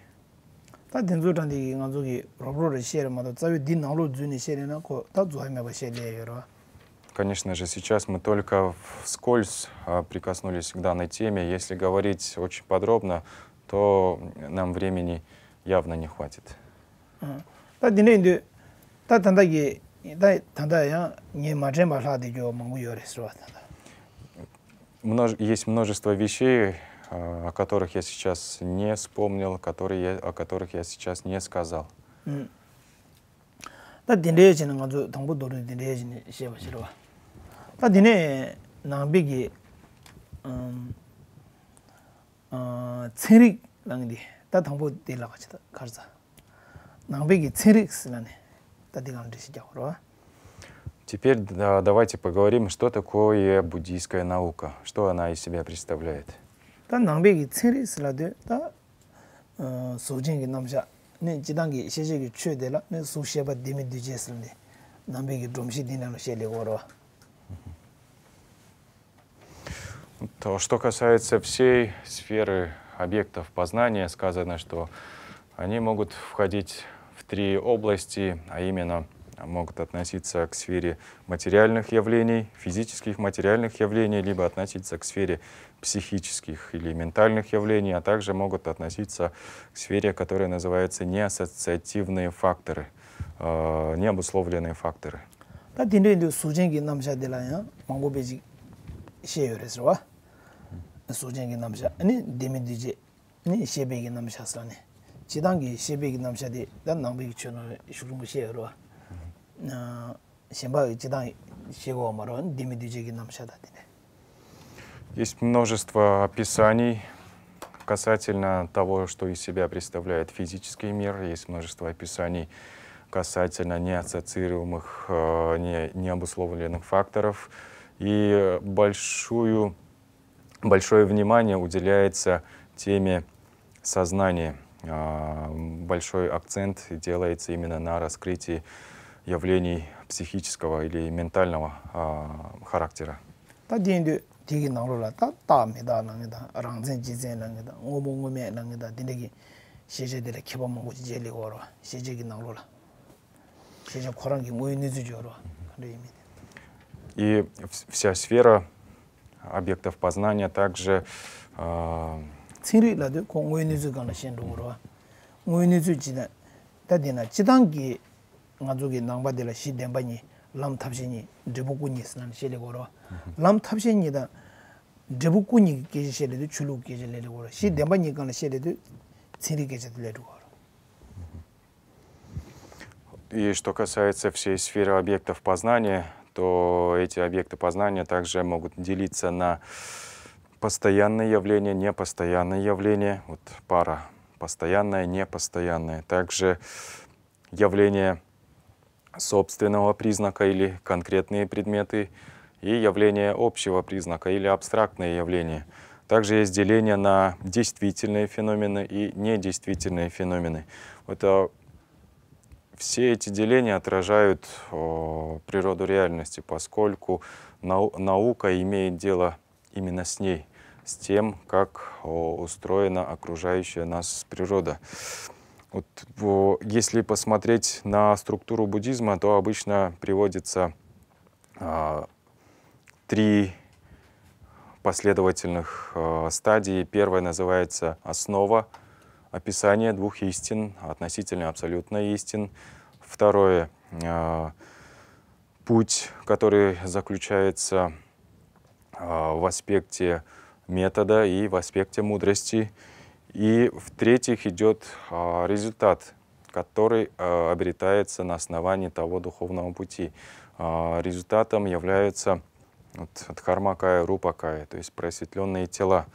Tā dēnzō tāndī kī ngā dzō kī rōbrō rā shērē mā tā tsāwī dī nāng lō dzū nī shērē nā kō tā dzō hāi mē bā shērē yō rā. Конечно же, сейчас мы только вскользь прикоснулись к данной теме. Если говорить очень подробно, то нам времени явно не хватит. Да, дине инду, да тогда я та танда я не маджен башла дигё могу ёрисрова танда. Есть множество вещей, э, о которых я сейчас не вспомнил, которые я, о которых я сейчас не сказал. Та дине жин газу тамбу дору дине жин шева широва. Та дине намбиги Tseng rei lan di, dā dāng po dēla ka chitā kar ca, ngā be gi di. давайте поговорим, что такое буддийская наука? Что она из себя представляет? Ngā нангбеги gi tseng rei sī lan di, dā su jing ngi nam shi, nī jidan gi xie shi gi chu То, что касается всей сферы объектов познания, сказано, что они могут входить в три области, а именно могут относиться к сфере материальных явлений, физических материальных явлений, либо относиться к сфере психических или ментальных явлений, а также могут относиться к сфере, которая называется неассоциативные факторы, э, необусловленные факторы. Да, 소진기 남샤 아니 데미디지 아니 셰베기 남샤스라네 지단기 셰베기 남샤디 난 남베기 촌어 슈룽고 셰어로 나 심바 지단 셰고 마론 데미디지기 남샤다디네 Есть множество описаний касательно того, что из себя представляет физический мир. Есть множество описаний касательно неассоциируемых, э, не, необусловленных факторов. И большую большое внимание уделяется теме сознания. Большой акцент делается именно на раскрытии явлений психического или ментального характера. tiki nanglo la ta ta mi da nangi da, rangzen jizen nangi da, ngobo ngome nangi da, dindagi sheche dila kiba mungu jije li korwa, sheche ki nanglo la, sheche korangi ngoyo nizu jorwa, kanda imi. И вся сфера объектов познания, также... Цинрик ладу, ко ngui nizu gana shen rungurwa. Ngui nizu jina, tadi na chidangi nga zugi nangba dila shi denpa nyi, lam tabshi nyi, dribu ku nyi sinan shele gorwa. Lam tabshi nyi da dribu ku nyi geji shele du, chulu geji lele gorwa. Shi denpa nyi gana shele du, цинрик geji lele gorwa. И что касается всей сферы объектов познания, то эти объекты познания также могут делиться на постоянные явления, непостоянные явления, вот пара постоянное, непостоянное, также явление собственного признака или конкретные предметы и явление общего признака или абстрактные явления. Также есть деление на действительные феномены и недействительные феномены. Это все эти деления отражают э, природу реальности, поскольку нау наука имеет дело именно с ней, с тем, как э, устроена окружающая нас природа. Вот, о, если посмотреть на структуру буддизма, то обычно приводится э, три последовательных э, стадии. Первая называется основа, описание двух истин, относительно абсолютно истин. Второе э, – путь, который заключается э, в аспекте метода и в аспекте мудрости. И в-третьих идет э, результат, который обретается на основании того духовного пути. Результатом являются дхармакая, рупакая, то есть просветленные тела.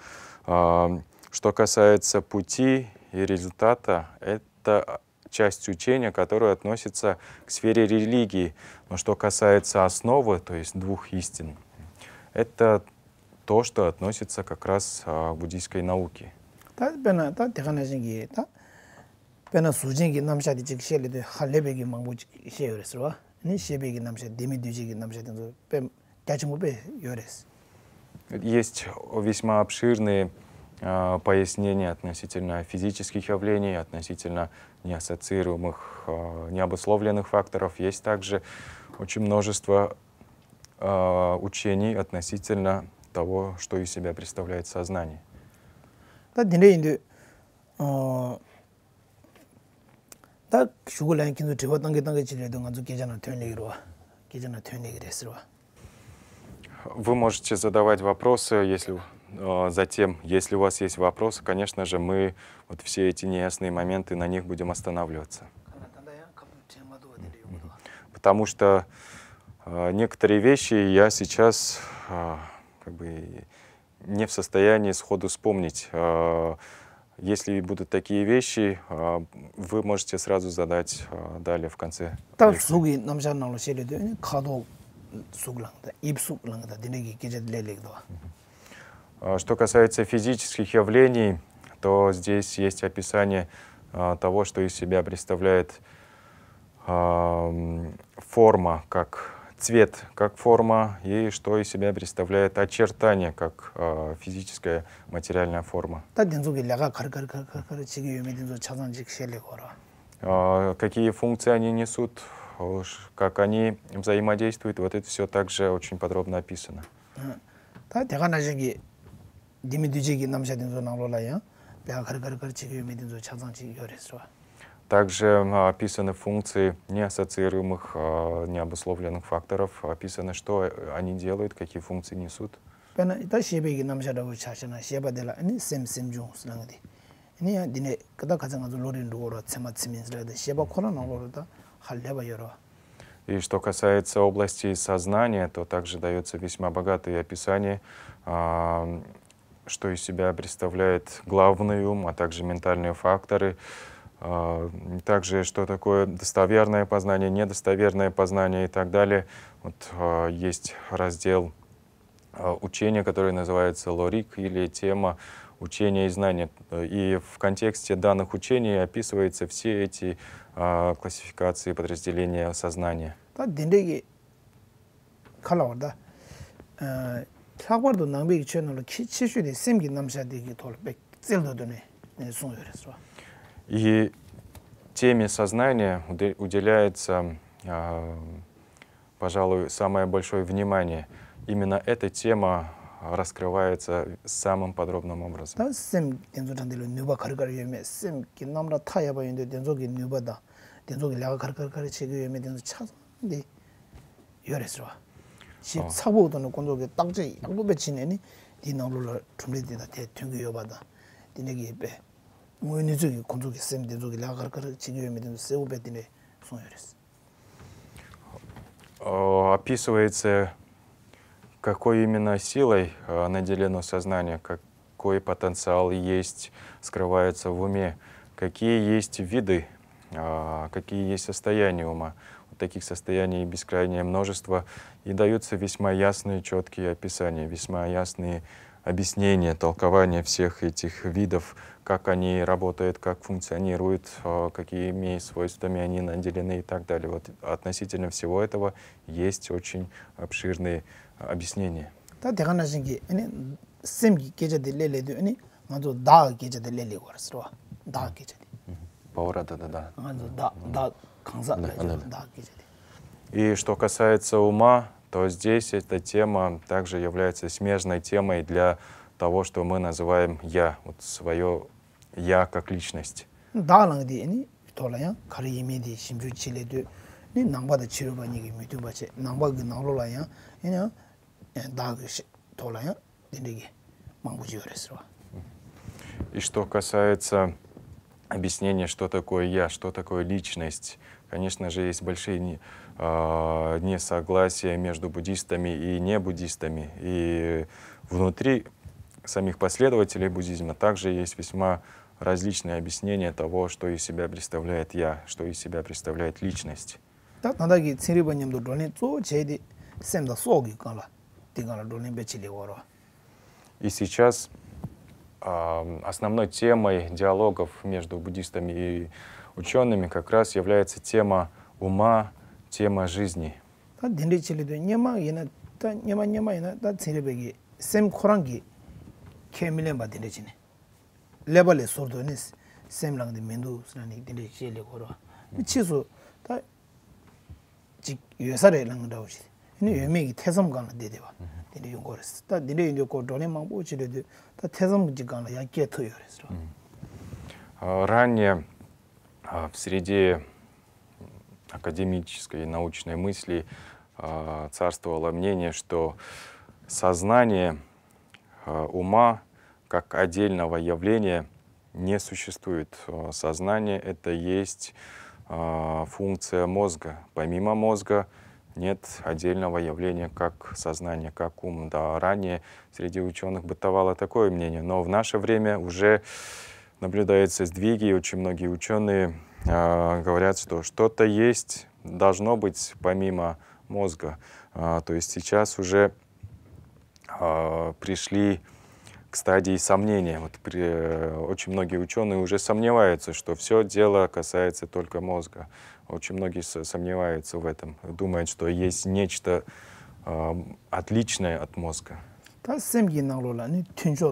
Что касается пути и результата — это часть учения, которая относится к сфере религии. Но что касается основы, то есть двух истин, это то, что относится как раз а, к буддийской науке. pēnā sūjīn kī namshā tī chīk shē lī tī khālēbē kī māngbō chīk shē yorēs rwa nī shēbē kī namshā, dēmī dūjī kī намша tī pēm Есть весьма обширные Э, пояснения относительно физических явлений, относительно неассоциируемых, э, необусловленных факторов. Есть также очень множество э, учений относительно того, что из себя представляет сознание. Да, динде инде 다 슈글란 긴도 제가 당게 당게 지내도 간주 계잖아 되네기로 와. 계잖아 되네기로 했어. Вы можете задавать вопросы, если а, затем, если у вас есть вопросы, конечно же, мы вот все эти неясные моменты, на них будем останавливаться. Потому что а, некоторые вещи я сейчас а, как бы не в состоянии сходу вспомнить. Если будут такие вещи, вы можете сразу задать далее в конце. Так, суги нам же налосили, кадо сугланга, иб сугланга, денег кидет лелегдова. А, что касается физических явлений, то здесь есть описание а, того, что из себя представляет а, форма как цвет как форма и что из себя представляет очертание как э, физическая материальная форма. какие функции они несут, как они взаимодействуют, вот это все также очень подробно описано dimi dujigi namsha dinzo nanglo la yang, для гар-гар-гар чигю мединзу чадзан чигю ресва. Также а, описаны функции неассоциируемых, а, необусловленных факторов, описано, что э, они делают, какие функции несут. Пена ита шебеги намшадаву чашина, шеба дела, они сем-сем джун слангди. Они а, дине, когда казангазу лорин дугоро, цема цимин слангди, шеба кора нанглоро да, халлеба йоро. И что касается области сознания, то также дается весьма богатое описание что из себя представляет главный ум, а также ментальные факторы. А, также, что такое достоверное познание, недостоверное познание и так далее. Вот а, есть раздел а, учения, который называется «Лорик» или тема учения и знания. И в контексте данных учений описываются все эти классификации подразделения сознания. 삭바도 낭비 기천으로 치치슈리 셈기 남샤디기 돌백 целдодоне не сунверсва. И теме сознания уделяется, а, пожалуй, самое большое внимание. Именно эта тема раскрывается самым подробным образом. сем дензодандело нюба каргар йеме, сем намра таяба йенде дензоги нюба дензоги ляга каргар кари чеги йеме дензо 시 사고도는 건조게 땅제 양도배 지내니 디나로라 툼리디다 대 튕기 여바다 디네기 배 뭐니 저기 건조게 쌤 되저기 라가르가르 지교에면 세우배 디네 송열했어 описывается какой именно силой э, наделено сознание, какой потенциал есть, скрывается в уме, какие есть виды, а, какие есть состояния ума таких состояний бескрайнее множество, и даются весьма ясные, четкие описания, весьма ясные объяснения, толкования всех этих видов, как они работают, как функционируют, э, какими свойствами они наделены и так далее. Вот относительно всего этого есть очень обширные э, объяснения. Та дегана жинги, они семги кечеде леледу, они мазу да кечеде леле горсро, да кечеде. Паура да да да. Мазу да да канза И что касается ума, то здесь эта тема также является смежной темой для того, что мы называем «я», вот свое «я» как личность. Э, и что касается объяснения, что такое «я», что такое личность, Конечно же, есть большие э, несогласия между буддистами и небуддистами. И внутри самих последователей буддизма также есть весьма различные объяснения того, что из себя представляет я, что из себя представляет личность. И сейчас э, основной темой диалогов между буддистами и учеными как раз является тема ума, тема жизни. 레발레 소르도니스 셈랑데 멘두 스라니 딘데 쳬레 고로 미치소 다 요사레 랑다고 시 근데 예메기 태섬 가는 데데와 딘데 용고레스 다 딘데 인도 고 돈에 망 보치레데 다 태섬 지간라 야게 토요레스 어 ранее а, в среде академической и научной мысли а, царствовало мнение, что сознание а, ума как отдельного явления не существует. Сознание — это есть функция мозга. Помимо мозга нет отдельного явления как сознание, как ум. Да, ранее среди ученых бытовало такое мнение, но в наше время уже наблюдается сдвиги, и очень многие ученые э, говорят, что что-то есть, должно быть помимо мозга. Э, то есть сейчас уже э, пришли к стадии сомнения. Вот при, э, очень многие ученые уже сомневаются, что все дело касается только мозга. Очень многие сомневаются в этом, думают, что есть нечто э, отличное от мозга. Да, семьи налола, не тюнчо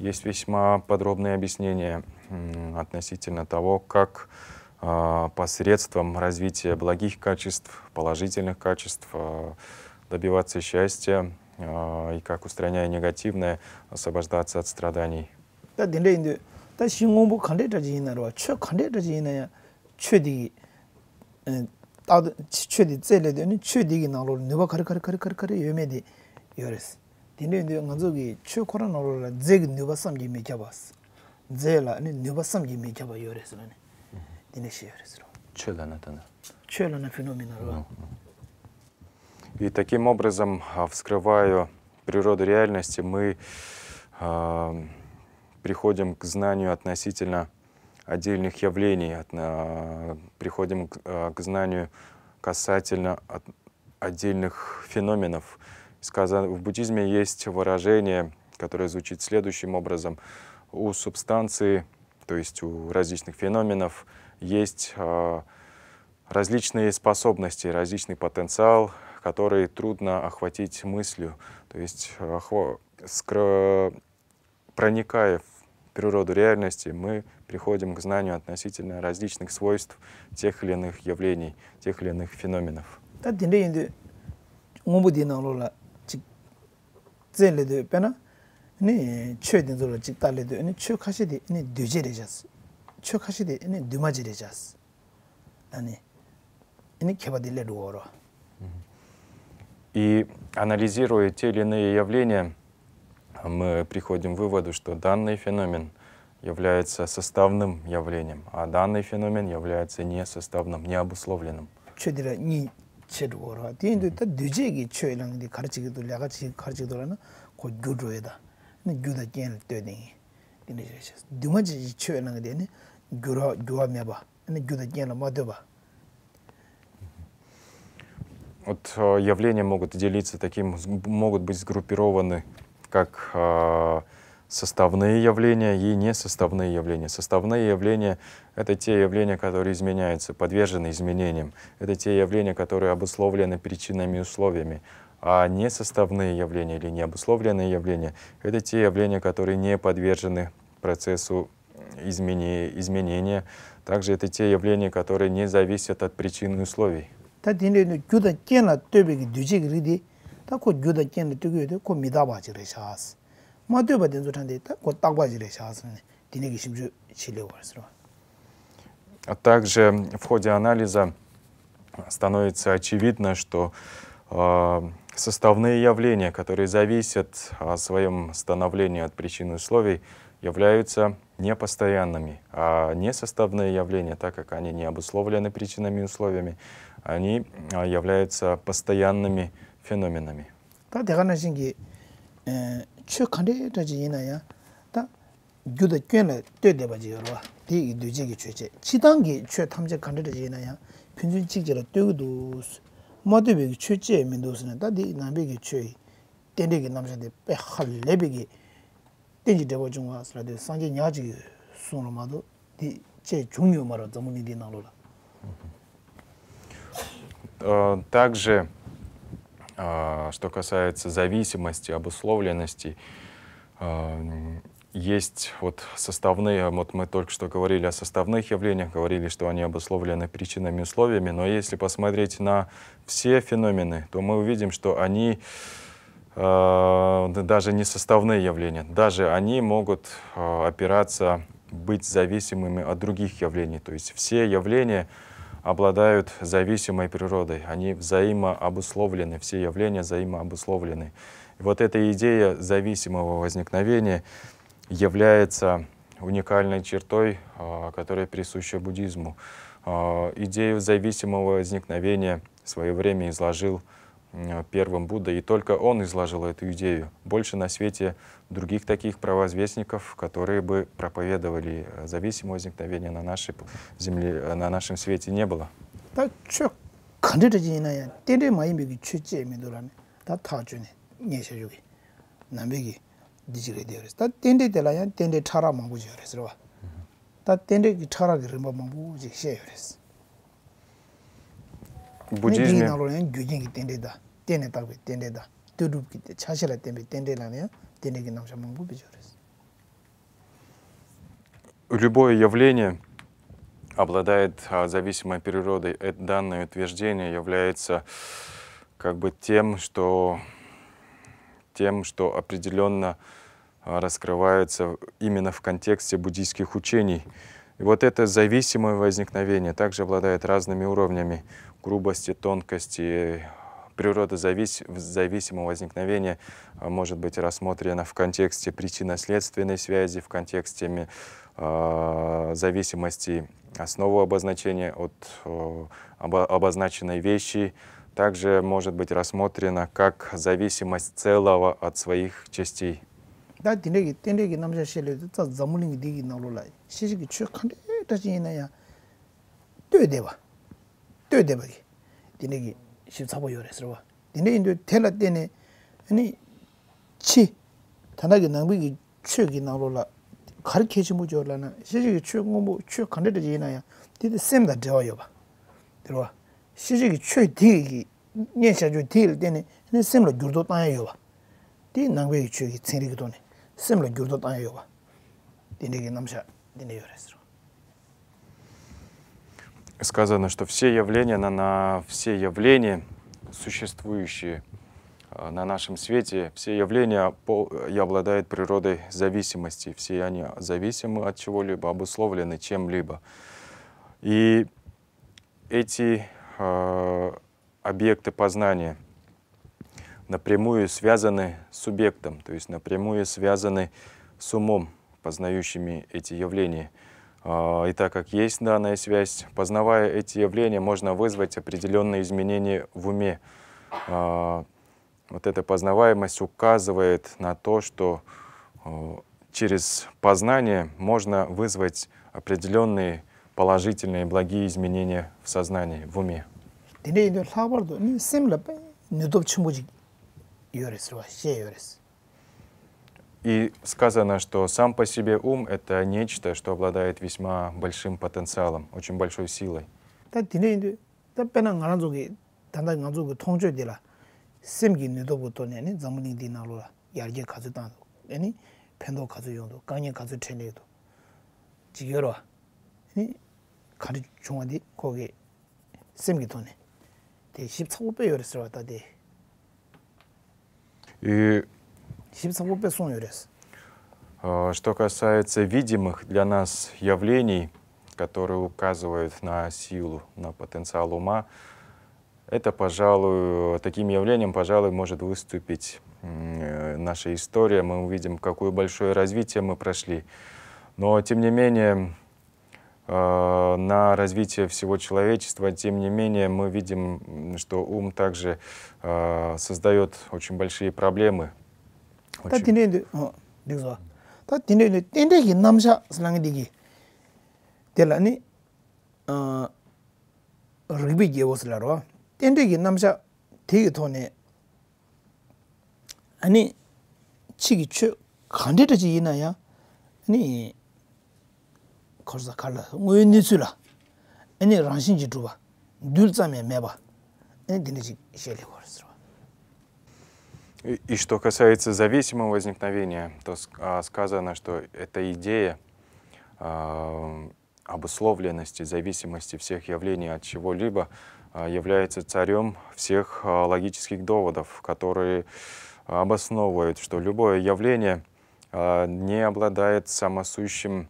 есть весьма подробные объяснения относительно того, как посредством развития благих качеств, положительных качеств добиваться счастья и как, устраняя негативное, освобождаться от страданий. 따도 최디 젤레더니 최디기 나로 네바 카르카르카르카르 요메디 요레스 Tene ndiyo nganzo ki chu koran nolo la zeg nyuba samji me kyabas. Ze la nyuba samji me kyaba yores la ne. Tene shi yores la. Че la натана? Че la на феномена ро. И таким образом, а, вскрывая природу реальности, мы э, приходим к знанию относительно отдельных явлений, от, э, приходим к, э, к знанию касательно от, отдельных феноменов, сказано, в буддизме есть выражение, которое звучит следующим образом. У субстанции, то есть у различных феноменов, есть э, различные способности, различный потенциал, который трудно охватить мыслью. То есть, э, скро... проникая в природу реальности, мы приходим к знанию относительно различных свойств тех или иных явлений, тех или иных феноменов zen le do pe na chö den zolo chik ta le do chö kashi di duje re jas chö kashi di duma je re jas nani keba di le do oro И анализируя те или иные явления, мы приходим к выводу, что данный феномен является составным явлением, а данный феномен является не необусловленным. Что делать? 체르고라 디인도 다 뒤제기 최랑디 가르치기도 내가 지 가르치기도라는 곧 교조에다 근데 교다 견을 되니 근데 이제 두마지 최랑디 되네 교라 교아메바 근데 교다 견을 마대바 Вот явления могут делиться таким, могут быть сгруппированы как составные явления и несоставные явления. Составные явления — это те явления, которые изменяются, подвержены изменениям. Это те явления, которые обусловлены причинами и условиями. А несоставные явления или необусловленные явления — это те явления, которые не подвержены процессу измени изменения. Также это те явления, которые не зависят от причин и условий. 마드바 된조 탄데 있다 고 딱바지레 샤스네 디네기 심주 칠레고 그랬어 А также в ходе анализа становится очевидно, что э, составные явления, которые зависят о своем становлении от причин условий, являются непостоянными, а несоставные явления, так как они не обусловлены причинами и условиями, они являются постоянными феноменами. Да, chū kāndē tāchī yīnā yā, tā gyū tā kyuān lā tē tē bācī yā rō wā, tē yī dū jī kī chū chē. Chī tāng kī также... А, что касается зависимости, обусловленности, а, есть вот составные, вот мы только что говорили о составных явлениях, говорили, что они обусловлены причинами и условиями, но если посмотреть на все феномены, то мы увидим, что они а, даже не составные явления, даже они могут опираться, быть зависимыми от других явлений. То есть все явления — обладают зависимой природой, они взаимообусловлены, все явления взаимообусловлены. И вот эта идея зависимого возникновения является уникальной чертой, а, которая присуща буддизму. А, идею зависимого возникновения в свое время изложил первым Будда, и только он изложил эту идею. Больше на свете других таких правозвестников, которые бы проповедовали э, зависимое возникновение на нашей земле, э, на нашем свете не было. Mm -hmm buddhism любое явление обладает а, зависимой природой. данное утверждение является как бы тем, что тем, что определенно а, раскрывается именно в контексте буддийских учений. И вот это зависимое возникновение также обладает разными уровнями грубости, тонкости, природа завис... зависимого возникновения а, может быть рассмотрена в контексте причинно-следственной связи, в контексте э, зависимости основы обозначения от э, обо обозначенной вещи, также может быть рассмотрена как зависимость целого от своих частей. Да, тинеги, тинеги нам же шели, это замулинги диги налулай. Сижиги чё, конечно, я, то дева. Tewi tenpa ki, tene ki shi tsapo 아니 치 yuwa, tene yuwa tenla tene, tene chi, tanda ki nangbe ki chu yuwa ki nanglo la, kari kechi mu juwa la na, shi yuwa ki chu yuwa kandeta yi na ya, tene semda dhawa yuwa, gyurdo tanya gyurdo tanya namsha, сказано, что все явления на, на все явления существующие э, на нашем свете, все явления по, э, и обладают природой зависимости. Все они зависимы от чего-либо, обусловлены чем-либо. И эти э, объекты познания напрямую связаны с субъектом, то есть напрямую связаны с умом, познающими эти явления – а, и так как есть данная связь, познавая эти явления, можно вызвать определенные изменения в уме. А, вот эта познаваемость указывает на то, что а, через познание можно вызвать определенные положительные благие изменения в сознании, в уме. Диней идёт лабарду, ни семлеп, не допчмуджи, юрис, руа, ше юрис. И сказано, что сам по себе ум — это нечто, что обладает весьма большим потенциалом, очень большой силой. Да, тинэ инди, да пэна ngaranzuki, танда ngaranzuki тонжой дила, сэмги нюдобу тони, ани, замбунинг ди налу ла, ярге казу танду, ани, пэндо казу юнду, ганьи казу тэнэ юду, джигёрва, А, что касается видимых для нас явлений, которые указывают на силу, на потенциал ума, это, пожалуй, таким явлением, пожалуй, может выступить э, наша история. Мы увидим, какое большое развитие мы прошли. Но, тем не менее, а, на развитие всего человечества, тем не менее, мы видим, что ум также а, создает очень большие проблемы Tā tīne yu, dīk sō, tā tīne yu, tīne yu nāmsha sāngi dīki, tēla nī rīgbī gyēwō sā rō, tīne yu nāmsha tīki tō nē, anī chīki chū kāndē tā chī yīnā yā, anī И, и что касается зависимого возникновения, то а, сказано, что эта идея э, обусловленности, зависимости всех явлений от чего-либо э, является царем всех э, логических доводов, которые обосновывают, что любое явление э, не обладает самосущим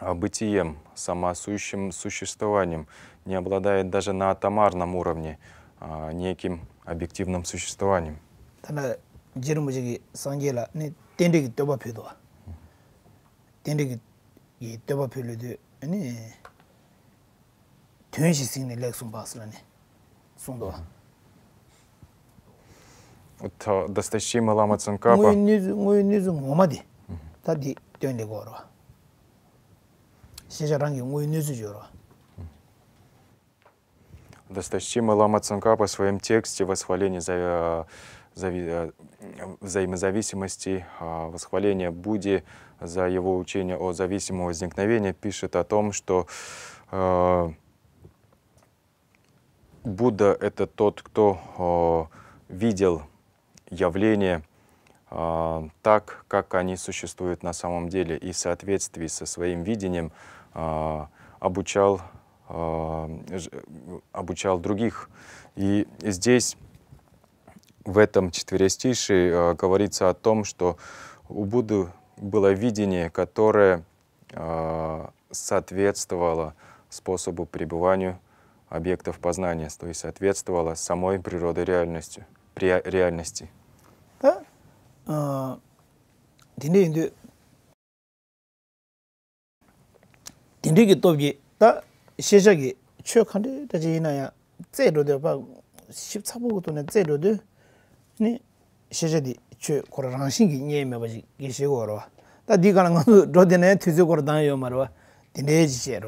бытием, самосущим существованием, не обладает даже на атомарном уровне э, неким объективным существованием. 다나 지르무지기 상게라 sanje la ne tende 이 toba 아니 dowa tende ki toba pyo lo do ne tuyanshi singne lak 니즈 paas 다디 ne 시저랑 dowa uta dasta shi ma lama tsang ka pa тексте восхваление за э, Э, взаимозависимости. А, Восхваление Будди за его учение о зависимом возникновении пишет о том, что э, Будда — это тот, кто видел явления а, так, как они существуют на самом деле, и в соответствии со своим видением а, обучал, обучал других. И здесь в этом четверостишии э, говорится о том, что у Будды было видение, которое э, соответствовало способу пребыванию объектов познания, то есть соответствовало самой природе реальности. реальности. Да? А, 딘디기 또비 다 시작이 추억한데 다지 이나야 제로도 봐 14보고 돈에 제로도 네 시제디 최 코로나 신기 녀메 바지 계시고 걸어 다 디가나 거 로데네 튀즈 걸어 다요 말어 디네지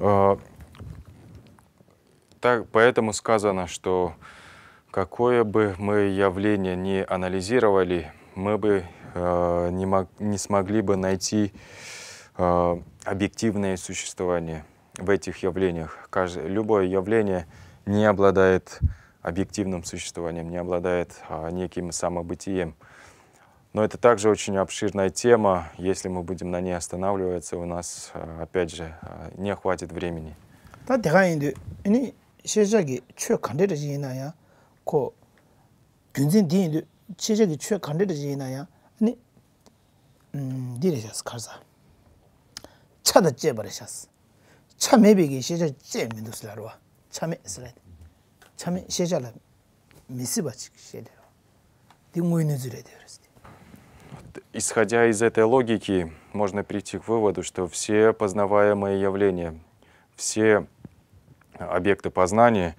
어 так поэтому сказано что какое бы мы явление не анализировали мы бы э, не, мог, не смогли бы найти э, объективное существование в этих явлениях. Каждое, любое явление не обладает объективным существованием, не обладает а, неким самобытием. Но это также очень обширная тема. Если мы будем на ней останавливаться, у нас, а, опять же, а, не хватит времени. Да, да, инди, инди, шежаги, чё кандидат жина я, ко, гюнзин ди инди, шежаги, чё кандидат жина я, инди, диришас карза. 차다 째버리셨어. 차 매비기 시절 째 민두스라로와. 참에 슬라이드. 참 시절에 미스바치 시대요. 딩고이는 줄에 되었어. Исходя из этой логики, можно прийти к выводу, что все познаваемые явления, все объекты познания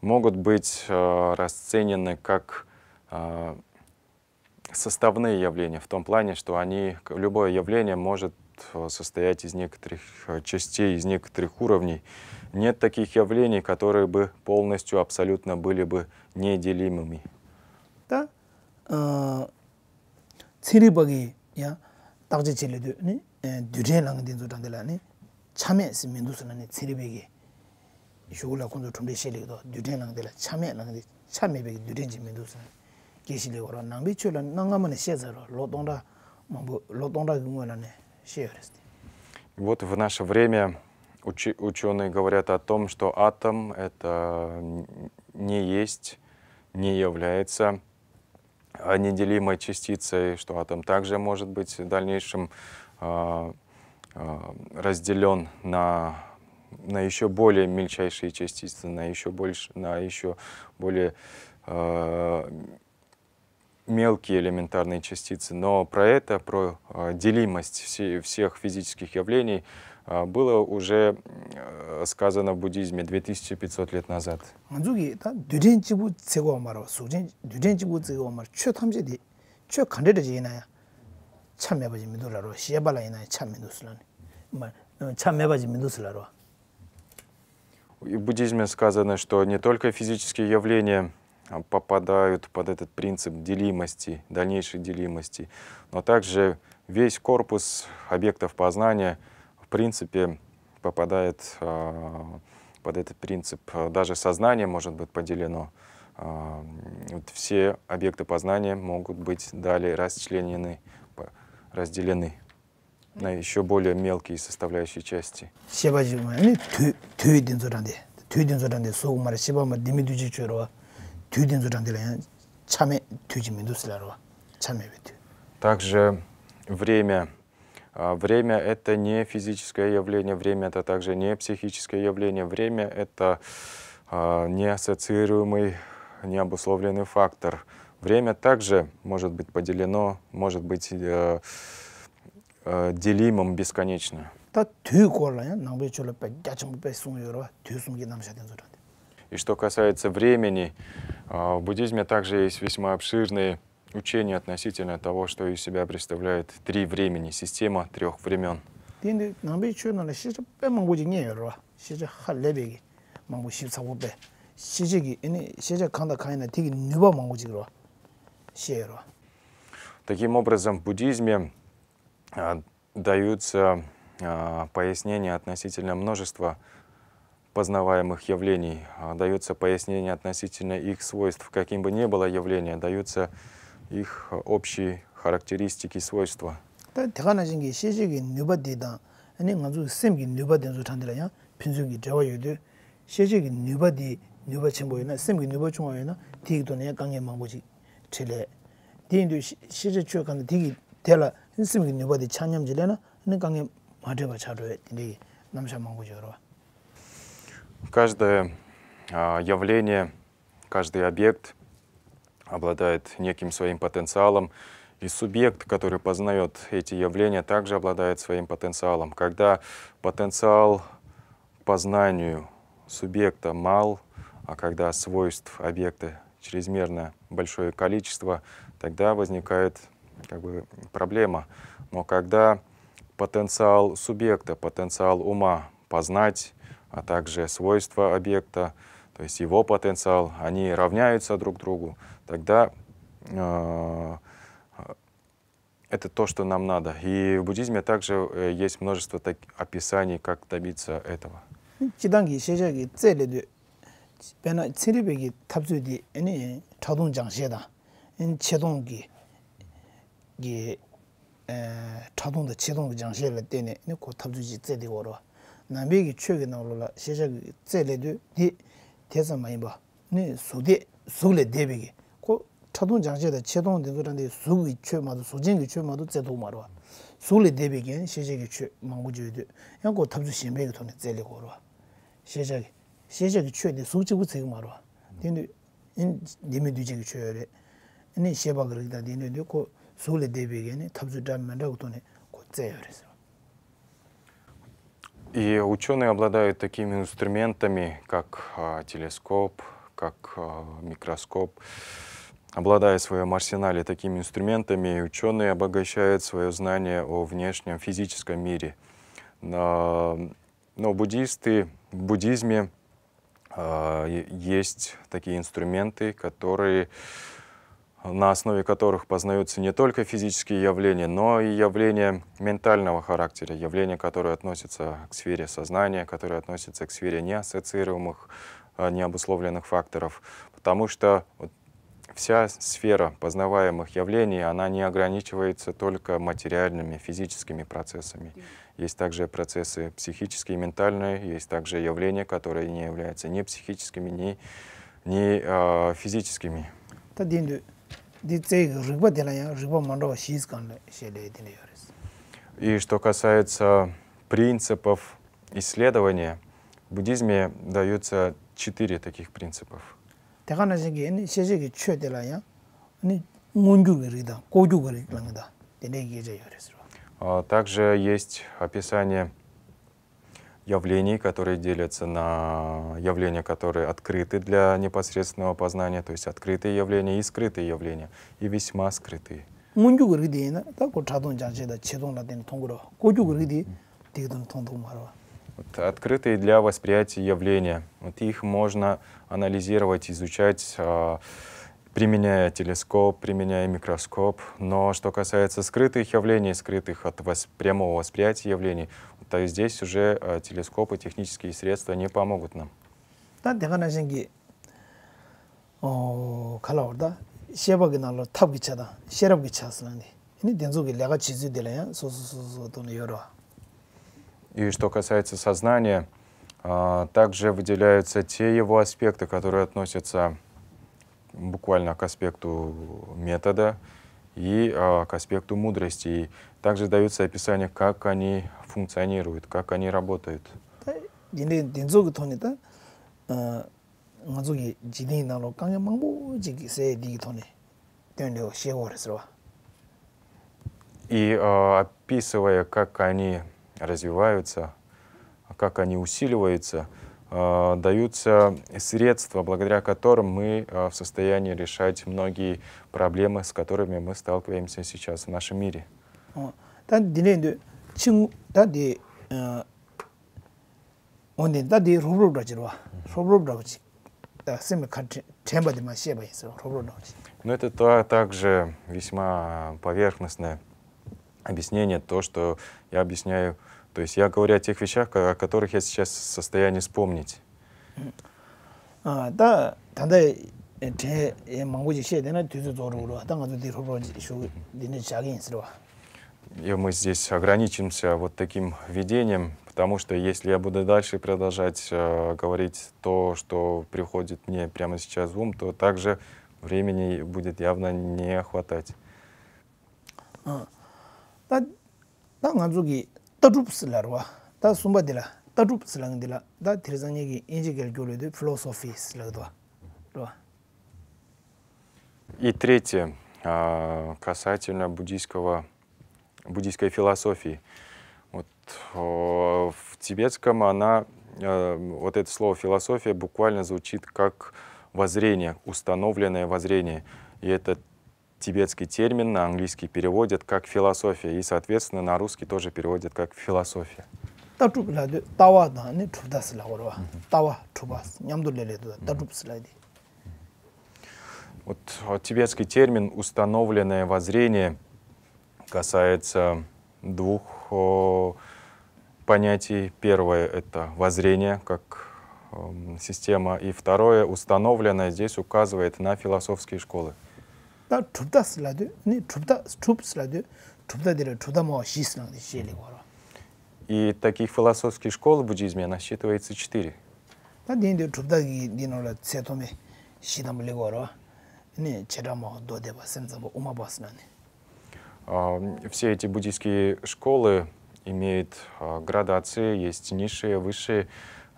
могут быть э, расценены как э, составные явления, в том плане, что они, любое явление может э, состоять из некоторых э, частей, из некоторых уровней, нет таких явлений, которые бы полностью, абсолютно были бы неделимыми. Да. Э, цирибаги, я, также челеду, не, э, дюрен лангдинзу танделани, чаме си миндусунани цирибаги. Шугула кунду тумде шелегдо, дюрен лангдела, чаме лангди, чаме беги дюрен чи миндусунани. Кешиле вора, нангби чула, нангамане шезаро, лотонда, лотонда гунгуэлане, шеорести. Вот в наше время Учи ученые говорят о том, что атом это не есть, не является неделимой частицей, что атом также может быть в дальнейшем э, э, разделен на, на еще более мельчайшие частицы, на еще, больше, на еще более э, мелкие элементарные частицы. Но про это, про делимость всех физических явлений, а, было уже э, сказано в буддизме 2500 лет назад. Анзуги та дюден чибу цего маро, суджен дюден чибу цего маро, чё тамже ди, чё кандеда же иная, чам мебажи мидуларо, шиебала иная чам мидуслан, чам мебажи мидусларо. И в буддизме сказано, что не только физические явления а, попадают под этот принцип делимости, дальнейшей делимости, но также весь корпус объектов познания — принципе, попадает а, под этот принцип. А, даже сознание может быть поделено. А, вот все объекты познания могут быть далее расчленены, разделены на еще более мелкие составляющие части. Также время а, время – это не физическое явление, время – это также не психическое явление, время – это а, неассоциируемый, необусловленный фактор. Время также может быть поделено, может быть э, э, делимым бесконечно. И что касается времени, а, в буддизме также есть весьма обширные учение относительно того, что из себя представляет три времени, система трех времен. Динде намбе чё на ле сижа пэ мангу жи нье yorwa, сижа ха лебе ги мангу сиб сагу пэ, сижа ги, Таким образом, в буддизме а, даются а, пояснения относительно множества познаваемых явлений, а, даются пояснения относительно их свойств, каким бы ни было явление, даются их общие характеристики и свойства. Да, тега жинги шижиги нюба они ганзу симги нюба дэнзу тандила я, пинзуги джава юды, шижиги нюба ди нюба чимбо юна, симги тиги дуна я ганге мангу жи чиле. Диндю шижи тиги тела, они намша урва. Каждое явление, каждый объект — обладает неким своим потенциалом, и субъект, который познает эти явления, также обладает своим потенциалом. Когда потенциал познанию субъекта мал, а когда свойств объекта чрезмерно большое количество, тогда возникает как бы, проблема. Но когда потенциал субъекта, потенциал ума познать, а также свойства объекта, то есть его потенциал, они равняются друг другу, тогда э это то, что нам надо. И в буддизме также э, есть множество так описаний, как добиться этого. Чиданги сежеги цели де пена цирибеги табзуди эне тадун жангшеда. Ин чедунги, ги э тадун де чедон де жангшеле дене не ко табзуди цели горо. Намбеги чёги нолла сежеги цели де ни тезамайба. Ни суди суле дебеги. 차동 장제의 제동 등그런데 수위 최마도 소진기 최마도 제도 말와 수리 대비견 시제기 최 망고주도 양고 탑주 신배기 돈에 제리고 그러와 시제기 시제기 최대 소지부 제고 말와 근데 인 님이 뒤지기 최열에 아니 시바 그러다 되네 되고 수리 대비견이 탑주 담면라고 돈에 고제열에서 И ученые обладают такими инструментами, как а, телескоп, как а, микроскоп, Обладая в своем арсенале такими инструментами, ученые обогащают свое знание о внешнем физическом мире. Но, но буддисты в буддизме э, есть такие инструменты, которые, на основе которых познаются не только физические явления, но и явления ментального характера, явления, которые относятся к сфере сознания, которые относятся к сфере неассоциируемых, а, необусловленных факторов. Потому что вся сфера познаваемых явлений, она не ограничивается только материальными, физическими процессами. Есть также процессы психические, ментальные, есть также явления, которые не являются ни психическими, ни, ни э, физическими. И что касается принципов исследования, в буддизме даются четыре таких принципов. Teka na shingi eni sheshegi chwe tela ya, eni ngonju garigda, koju garigda, tene geja yoresro. Также есть описание явлений, которые делятся на явления, которые открыты для непосредственного познания, то есть открытые явления и скрытые явления, и весьма скрытые. 문주 그렇게 되나? 딱 고차돈 자체다 제동 라든 통고로 고주 그렇게 되 되든 открытые для восприятия явления. Вот их можно анализировать, изучать, а, применяя телескоп, применяя микроскоп. Но что касается скрытых явлений, скрытых от прямого восприятия явлений, то здесь уже а, телескопы, технические средства не помогут нам. Да, 대관하신기 어 칼라오다 시에버기 날로 탑기 차다 시럽기 차스는데 이니 된속이 내가 지지되려야 소소소소 돈이 여러 и что касается сознания, а, также выделяются те его аспекты, которые относятся буквально к аспекту метода и а, к аспекту мудрости. И также даются описания, как они функционируют, как они работают. И а, описывая, как они развиваются, как они усиливаются, э, даются средства, благодаря которым мы э, в состоянии решать многие проблемы, с которыми мы сталкиваемся сейчас в нашем мире. 온데 다디 로브로브라지로와 로브로브라지 сами тембади масеба из роблоновцы. Но это то, также весьма поверхностное объяснение, то, что я объясняю то есть я говорю о тех вещах, о которых я сейчас в состоянии вспомнить. А, да, тогда те мангузи все дена тюзу зоруру, а там адуди рубро еще дена чаги инсрова. И мы здесь ограничимся вот таким видением, потому что если я буду дальше продолжать э, говорить то, что приходит мне прямо сейчас в ум, то также времени будет явно не хватать. А, да, да, 따룹 슬라와 다 숨바디라 따룹 슬랑디라 다 드르장에게 인지겔 교류도 필로소피 슬라도와 И третье, касательно буддийского, буддийской философии. Вот, в тибетском она, э, вот это слово философия буквально звучит как воззрение, установленное воззрение. И это тибетский термин на английский переводят как философия, и, соответственно, на русский тоже переводят как философия. Вот а тибетский термин «установленное воззрение» касается двух о, понятий. Первое — это воззрение, как э, система, и второе — установленное, здесь указывает на философские школы. 다 춥다 슬라도 니 춥다 춥 슬라도 춥다 시스랑 시리 거라 И таких философских школ в буддизме насчитывается четыре. Да, динде чупда ги динола цетоме шидам легоро. Не черамо додеба сензабо умабаснане. Все эти буддийские школы имеют а, градации, есть низшие, высшие.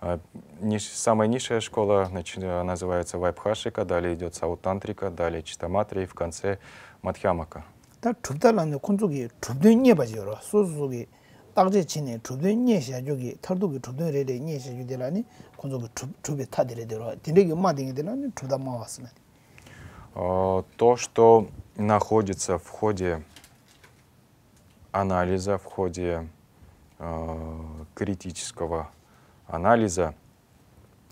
А, ниш, самая низшая школа э, называется Вайбхашика, далее идет Саутантрика, далее Читаматри и в конце Мадхямака. Да, чубдаланы кунцуги чубдун не базиро, сузуги также чине чубдун не сяжуги, тардуги чубдун реле не сяжуделани, кунцуги чубе Тинеги дилеги мадигиделани чуда мавасны. А, то, что находится в ходе анализа, в ходе э, критического анализа.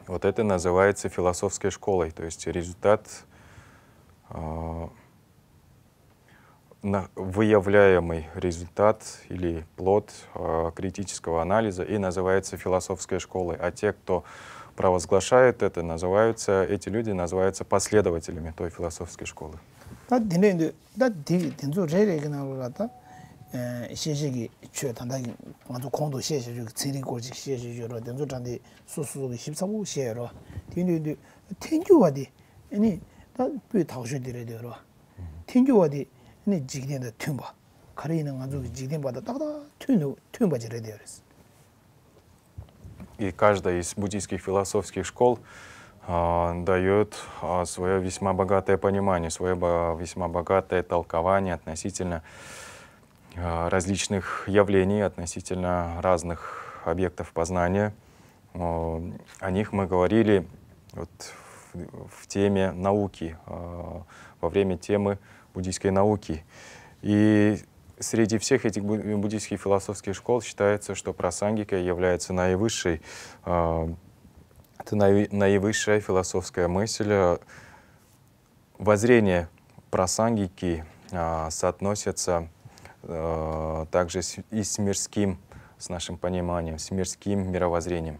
Вот это называется философской школой, то есть результат, выявляемый результат или плод критического анализа и называется философской школой. А те, кто провозглашает это, называются, эти люди называются последователями той философской школы. Да, xiexiegi chue tandaagi ngaadu kondo xiexiegi, tsingri korji xiexiegi yorwa, denzo chandi su su su xipsabu xie yorwa. Tengyu yorwa, tengyu wadi, ini, da bui taqshu diridi yorwa. Tengyu wadi, ini jikden da И каждая из буддийских философских школ а даёт э, весьма богатое понимание, свое весьма богатое толкование относительно э, А, различных явлений относительно разных объектов познания. О них мы говорили вот в теме науки, а, во время темы буддийской науки. И среди всех этих буддийских философских школ считается, что прасангика является наивысшей, а, это наивысшая философская мысль. Воззрение прасангики соотносится Э, также и с мирским, с нашим пониманием, с мирским мировоззрением.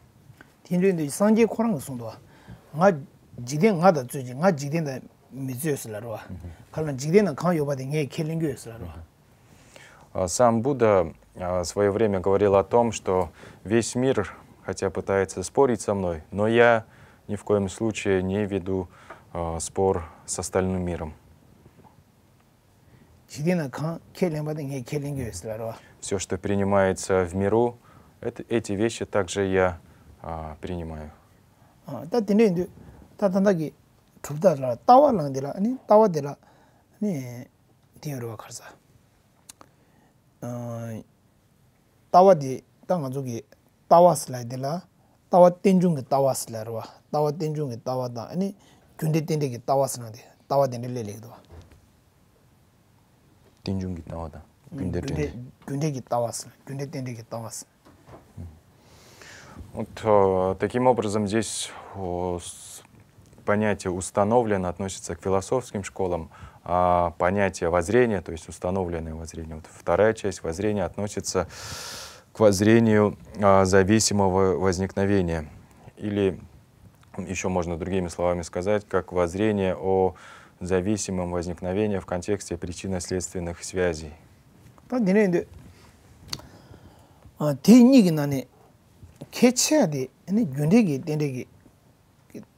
А сам Будда а, в свое время говорил о том, что весь мир, хотя пытается спорить со мной, но я ни в коем случае не веду а, спор с остальным миром. Все, что принимается в миру, это, эти вещи также я а, принимаю. 타와디 당아족이 타와슬라이데라 타와 텐중게 타와슬라르와 타와 텐중게 타와다 아니 군데 텐데게 타와스나데 타와 텐데 레레도 денжун кетіп ауада күндерден күнде кетіп ауасың күндектен де кетіп ауасың вот э, таким образом здесь понятие установлено относится к философским школам, а понятие воззрения, то есть установленное воззрение, вот вторая часть воззрения относится к воззрению а, зависимого возникновения. Или еще можно другими словами сказать, как воззрение о зависимым возникновения в контексте причинно-следственных связей. А,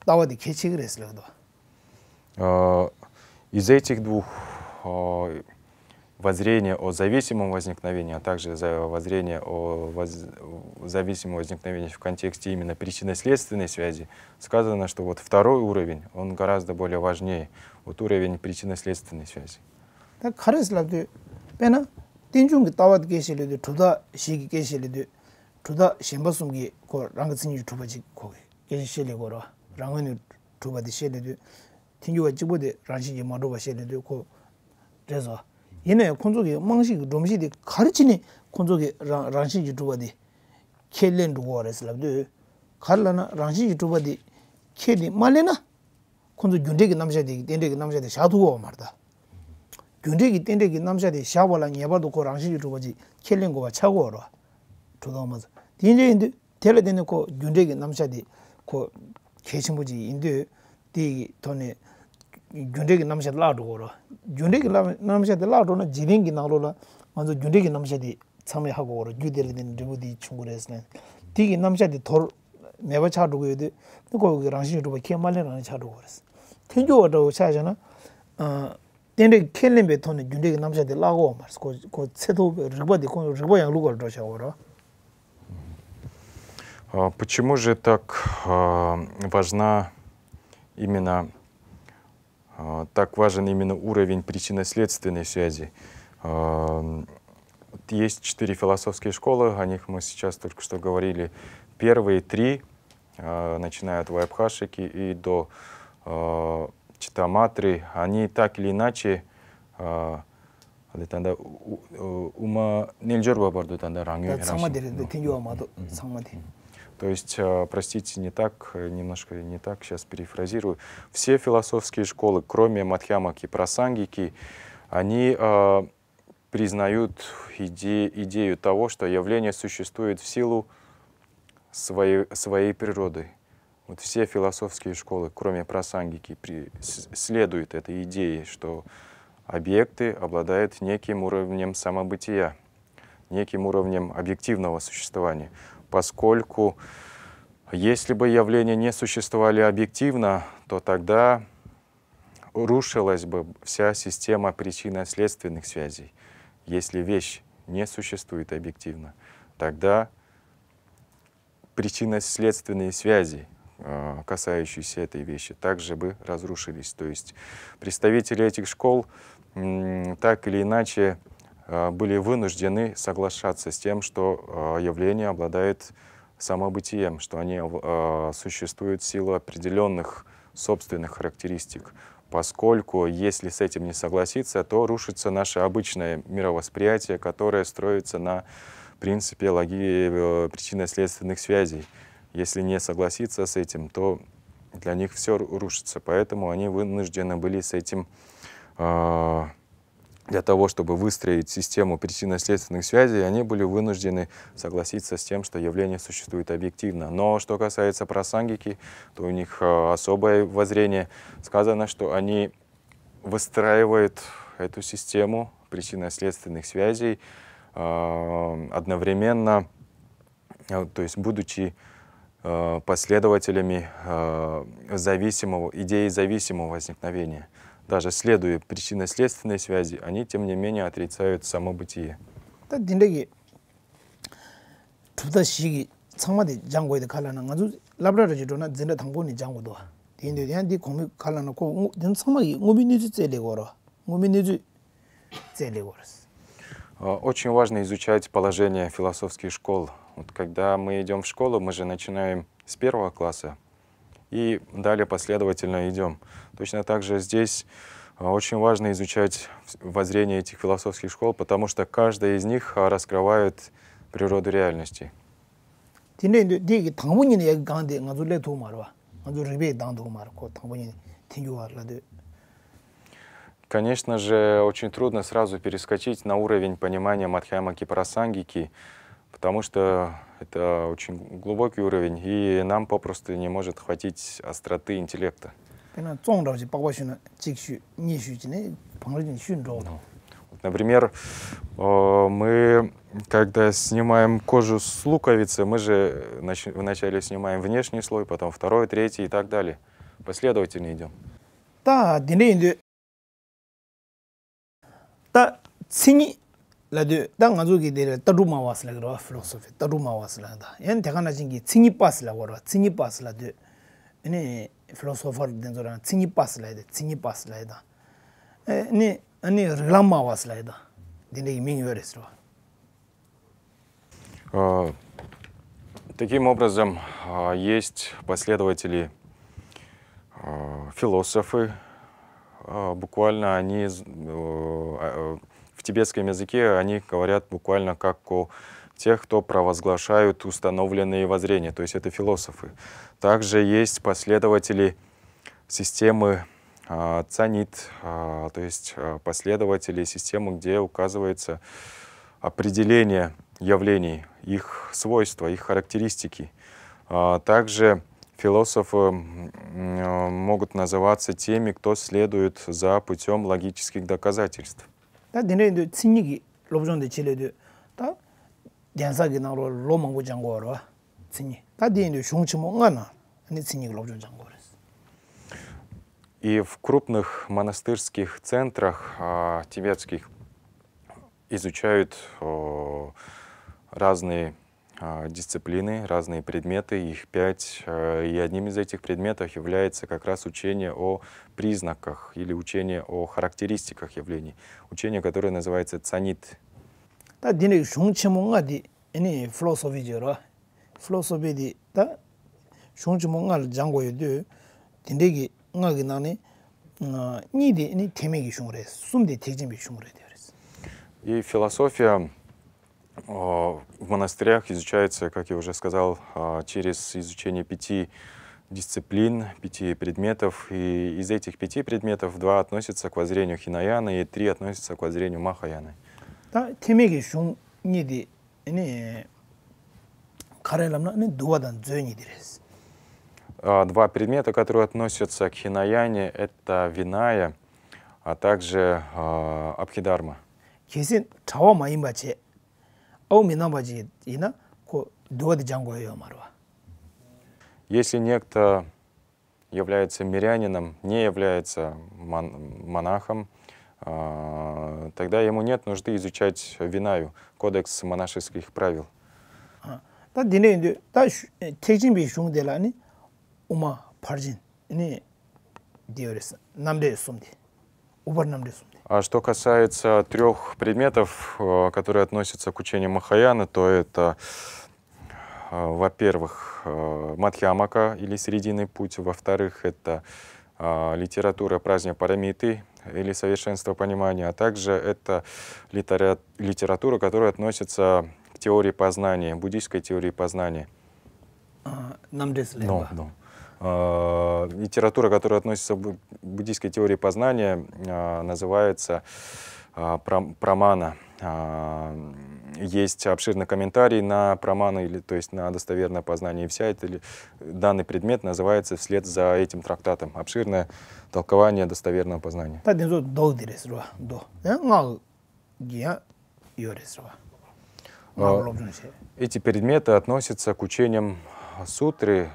давади а, Из этих двух а, воззрения о зависимом возникновении, а также воззрение о воз... зависимом возникновении в контексте именно причинно-следственной связи, сказано, что вот второй уровень, он гораздо более важнее, вот уровень причинно-следственной связи. Так харес лабды пена тинжун ги тават кешили ди туда шиги кешили ди туда шембасум ко рангцин ю ко кешили горо рангын туба ди шели ди тинжу ранши ги ма руба ко резо ине мангши ди харчини ранши ги келен 콘조 균대기 남자데 된대기 남자데 샤두고 말다 균대기 된대기 남자데 샤발라 예발도 고랑시 주버지 켈링 차고로 두다마서 딘제 인데 텔레데네 코 균대기 남자데 코 계신부지 인데 디 돈에 균대기 남자데 라두고로 균대기 남자데 라두는 지링기 나로라 먼저 균대기 남자데 참여하고로 유대르는 리부디 충고레스네 디기 남자데 돌 매바 차두고요데 그거 랑신이 두고 키말레라는 차두고 그랬어 tengyuwa rawa chayana tenri kenlinbe toni gyundegi namshadi lagawa maris ko tseto rikba di rikba yang lugar rawa chayawa Почему же так важна именно так важен именно уровень причинно-следственной связи? Есть четыре философские школы, о них мы сейчас только что говорили. Первые три, э, начиная от Вайбхашики и до Э, читаматри, они так или иначе э, а, айтқанда э, ума нельжер бар деп айтқанда раңы то есть, простите, не так, немножко не так, сейчас перефразирую. Все философские школы, кроме Мадхьямаки, Прасангики, они признают иде, идею того, что явление существует в силу своей, своей природы. Вот все философские школы, кроме просангики, при, следуют этой идее, что объекты обладают неким уровнем самобытия, неким уровнем объективного существования, поскольку если бы явления не существовали объективно, то тогда рушилась бы вся система причинно-следственных связей. Если вещь не существует объективно, тогда причинно-следственные связи а, касающиеся этой вещи, также бы разрушились. То есть представители этих школ так или иначе а, были вынуждены соглашаться с тем, что а, явление обладает самобытием, что они существуют в силу определенных собственных характеристик, поскольку если с этим не согласиться, то рушится наше обычное мировосприятие, которое строится на принципе логи... Э, причинно-следственных связей. Если не согласиться с этим, то для них все рушится. Поэтому они вынуждены были с этим э, для того, чтобы выстроить систему причинно-следственных связей, они были вынуждены согласиться с тем, что явление существует объективно. Но что касается просангики, то у них а, особое воззрение. Сказано, что они выстраивают эту систему причинно-следственных связей э, одновременно, то есть будучи Э, последователями э, зависимого, идеи зависимого возникновения. Даже следуя причинно-следственной связи, они, тем не менее, отрицают само бытие. 창마디 장고에도 칼라나 아주 라브라르지도나 진짜 당고니 장고도 인도 양디 고미 칼라나 고 창마기 고민이지 제레고로 고민이지 제레고로 Очень важно изучать положение философских школ, вот когда мы идем в школу, мы же начинаем с первого класса и далее последовательно идем. Точно так же здесь а, очень важно изучать воззрение этих философских школ, потому что каждая из них а, раскрывает природу реальности. Конечно же, очень трудно сразу перескочить на уровень понимания Мадхьяма Кипарасангики, потому что это очень глубокий уровень, и нам попросту не может хватить остроты интеллекта. No. Ну, вот, например, э, мы, когда снимаем кожу с луковицы, мы же вначале снимаем внешний слой, потом второй, третий и так далее. Последовательно идем. Да, た次 라데 당 가족이 데레 따루마 왔을 그러 필로소피 따루마 왔을다 엔 대가나 진기 칭이 빠스라 거라 칭이 빠스라데 아니 필로소퍼 된저라 칭이 빠스라데 칭이 빠스라이다 아니 아니 릴라마 왔을라이다 데네 이밍 요레스로 Таким образом, есть последователи, философы, буквально они тибетском языке они говорят буквально как о тех, кто провозглашают установленные воззрения, то есть это философы. Также есть последователи системы э, цанит, э, то есть а, последователи системы, где указывается определение явлений, их свойства, их характеристики. Э, также философы могут называться теми, кто следует за путем логических доказательств. 다 데네 친이기 로브존데 지레도 다 댄사기 나로 로망고 장고로 친이 다 데네 슝치 뭔가나 아니 친이기 로브존 장고로 И в крупных монастырских центрах а, тибетских изучают разные а, дисциплины, разные предметы, их пять. Э, и одним из этих предметов является как раз учение о признаках или учение о характеристиках явлений. Учение, которое называется цанит. Да, дини шунчему ngaди, ini philosophy jero. Philosophy di ta shunchemu ngal jango yedu. Dinde gi ngagi nani ni di ini teme gi shungre, sum di tejim И философия а, в монастырях изучается, как я уже сказал, а, через изучение пяти дисциплин, пяти предметов. И из этих пяти предметов два относятся к воззрению Хинаяны и три относятся к воззрению Махаяны. Да, темеги шун ниди, не кареламна, не дуадан дзёнидирес. А, два предмета, которые относятся к Хинаяне, это Виная, а также э, Абхидарма. Кисин чао маимбаче Ау минабаджи ина ко дуади джанго марва. Если некто является мирянином, не является мон монахом, э тогда ему нет нужды изучать Винаю, кодекс монашеских правил. А, та дине инде, та текчин э, би шунг делани ума паржин, не диорес, намде сумди, убар намде сумди. А что касается трех предметов, э, которые относятся к учению Махаяны, то это, э, во-первых, э, Мадхьямака или Срединный путь, во-вторых, это литература праздник Парамиты или совершенство понимания, а также это литература, которая относится к теории познания, буддийской теории познания. А, нам Леба. No, no. А, литература, которая относится к буддийской теории познания, а, называется а, «Прамана». Есть обширный комментарий на прамана, или, то есть на достоверное познание. И вся это, или, данный предмет называется вслед за этим трактатом. Обширное толкование достоверного познания. Э, эти предметы относятся к учениям сутры,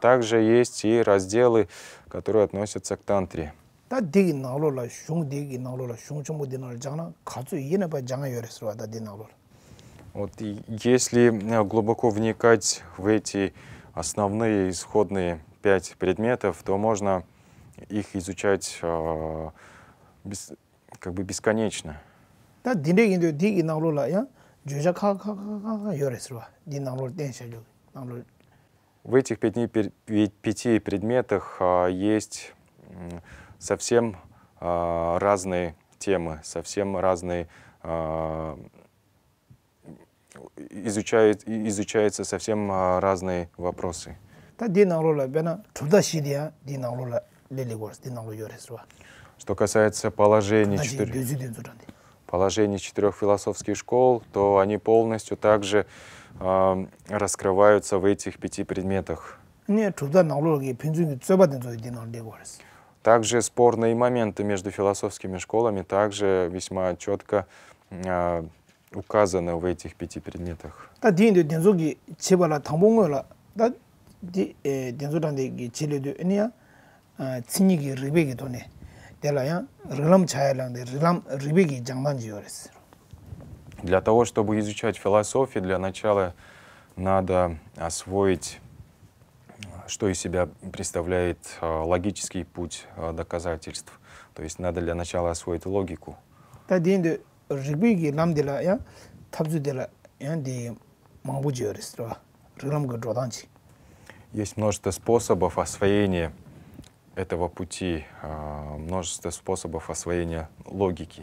также есть и разделы, которые относятся к тантре. Tā dīgī nālo la, shūng dīgī nālo la, shūng chōngbō dī nālo jāng na, kāchū yī nā pa Вот если э, глубоко вникать в эти основные исходные пять предметов, то можно их изучать э, без, как бы бесконечно. Да, дине индо диги науло ла я, джужа ка ка ка ка йоресрва, дин науло деншелю, науло в этих пяти, пяти предметах а, есть совсем а, разные темы, совсем разные а, изучают изучаются совсем разные вопросы. Что касается положений четырех, положений четырех философских школ, то они полностью также раскрываются в этих пяти предметах. Также спорные моменты между философскими школами также весьма четко указаны в этих пяти предметах. цинниги рибеги доне, делая рилам чаяла, рилам рибеги жангдан для того, чтобы изучать философию, для начала надо освоить, что из себя представляет э, логический путь э, доказательств. То есть надо для начала освоить логику. Есть множество способов освоения этого пути, э, множество способов освоения логики.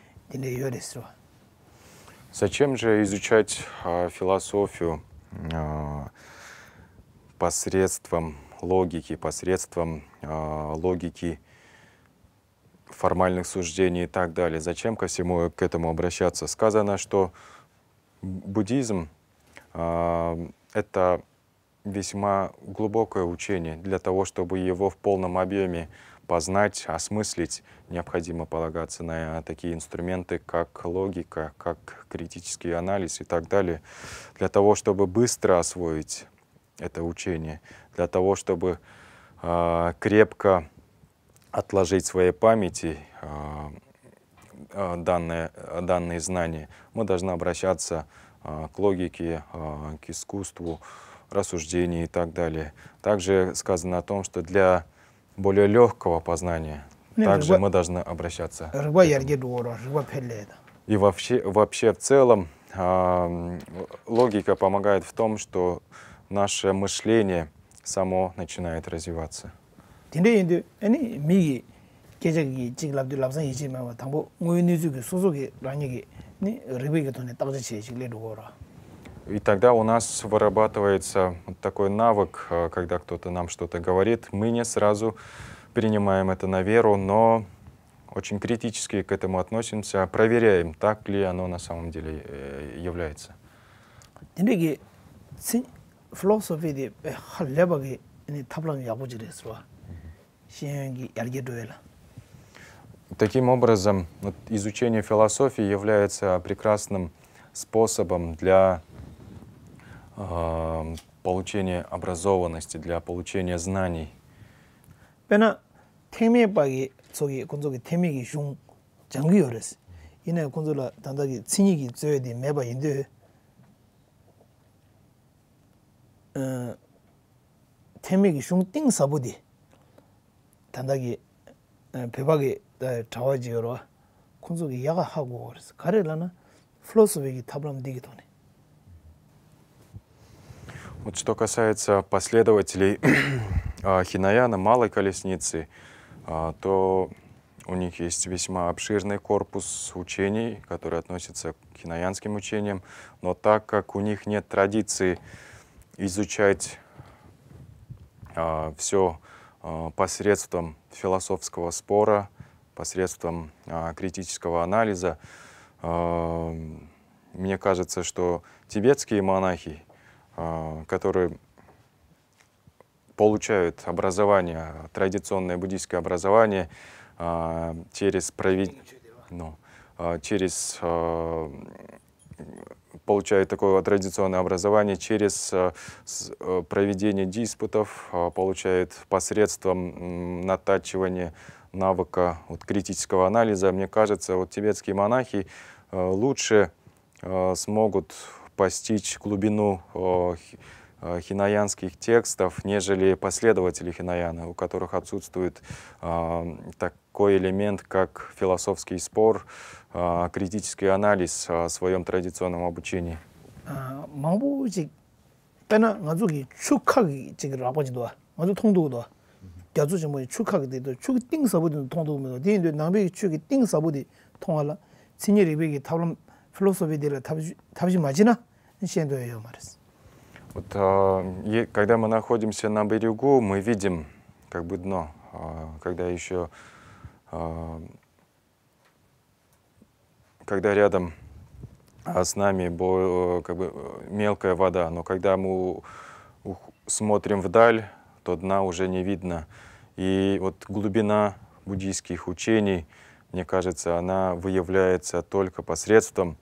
или юристов. Зачем же изучать э, философию э, посредством логики, посредством э, логики формальных суждений и так далее? Зачем ко всему к этому обращаться? Сказано, что буддизм э, это весьма глубокое учение для того, чтобы его в полном объеме познать, осмыслить, необходимо полагаться на такие инструменты, как логика, как критический анализ и так далее, для того, чтобы быстро освоить это учение, для того, чтобы э, крепко отложить в своей памяти э, а, а, данные, данные знания, мы должны обращаться э, к логике, э, к искусству, рассуждений и так далее. Также сказано о том, что для более легкого познания. Ну, Также мы должны обращаться. И вообще, вообще в целом э, логика помогает в том, что наше мышление само начинает развиваться. И тогда у нас вырабатывается вот такой навык, э, когда кто-то нам что-то говорит, мы не сразу принимаем это на веру, но очень критически к этому относимся, а проверяем, так ли оно на самом деле э, является. Энеги син философии де э, халебаги не таблан ябуджиресва. Сиенги яргедуэла. Таким образом, вот изучение философии является прекрасным способом для Получение образованности, для получения знаний. Бэна, тэмээ ба ги цоги, кунцу э, ги тэмээ ги шунг чангий урэс. Инэ кунцу ла, тандаги, циньи ги цойо ды мэ ба индэ. Тэмээ ги шунг тэнг сабу тандаги, бэ тава джи яга хагу ги таблам диги Вот что касается последователей а, Хинаяна, малой колесницы, а, то у них есть весьма обширный корпус учений, которые относятся к хинаянским учениям, но так как у них нет традиции изучать а, все посредством философского спора, посредством критического анализа, мне кажется, что тибетские монахи а, которые получают образование, традиционное буддийское образование а, через, ну, а, через получают такое традиционное образование через проведение диспутов, получают посредством натачивания навыка вот, критического анализа. Мне кажется, вот тибетские монахи лучше смогут постичь глубину хинаянских текстов, нежели последователи хинаяна, у которых отсутствует а, такой элемент, как философский спор, а, критический анализ о своем традиционном обучении. 망부지 때나 나주기 축하기 지기를 아버지도 아주 통도도 갸주지 뭐 축하기 돼도 축 띵서버든 통도면 되는데 남배 축이 띵서버디 통하라 신예리베기 타블럼 필로소피들을 답이 답이 맞이나 Ничендуя юморис. Вот, а, когда мы находимся на берегу, мы видим как бы дно, а, когда еще, а, когда рядом с нами бо, как бы мелкая вода, но когда мы смотрим вдаль, то дна уже не видно. И вот глубина буддийских учений, мне кажется, она выявляется только посредством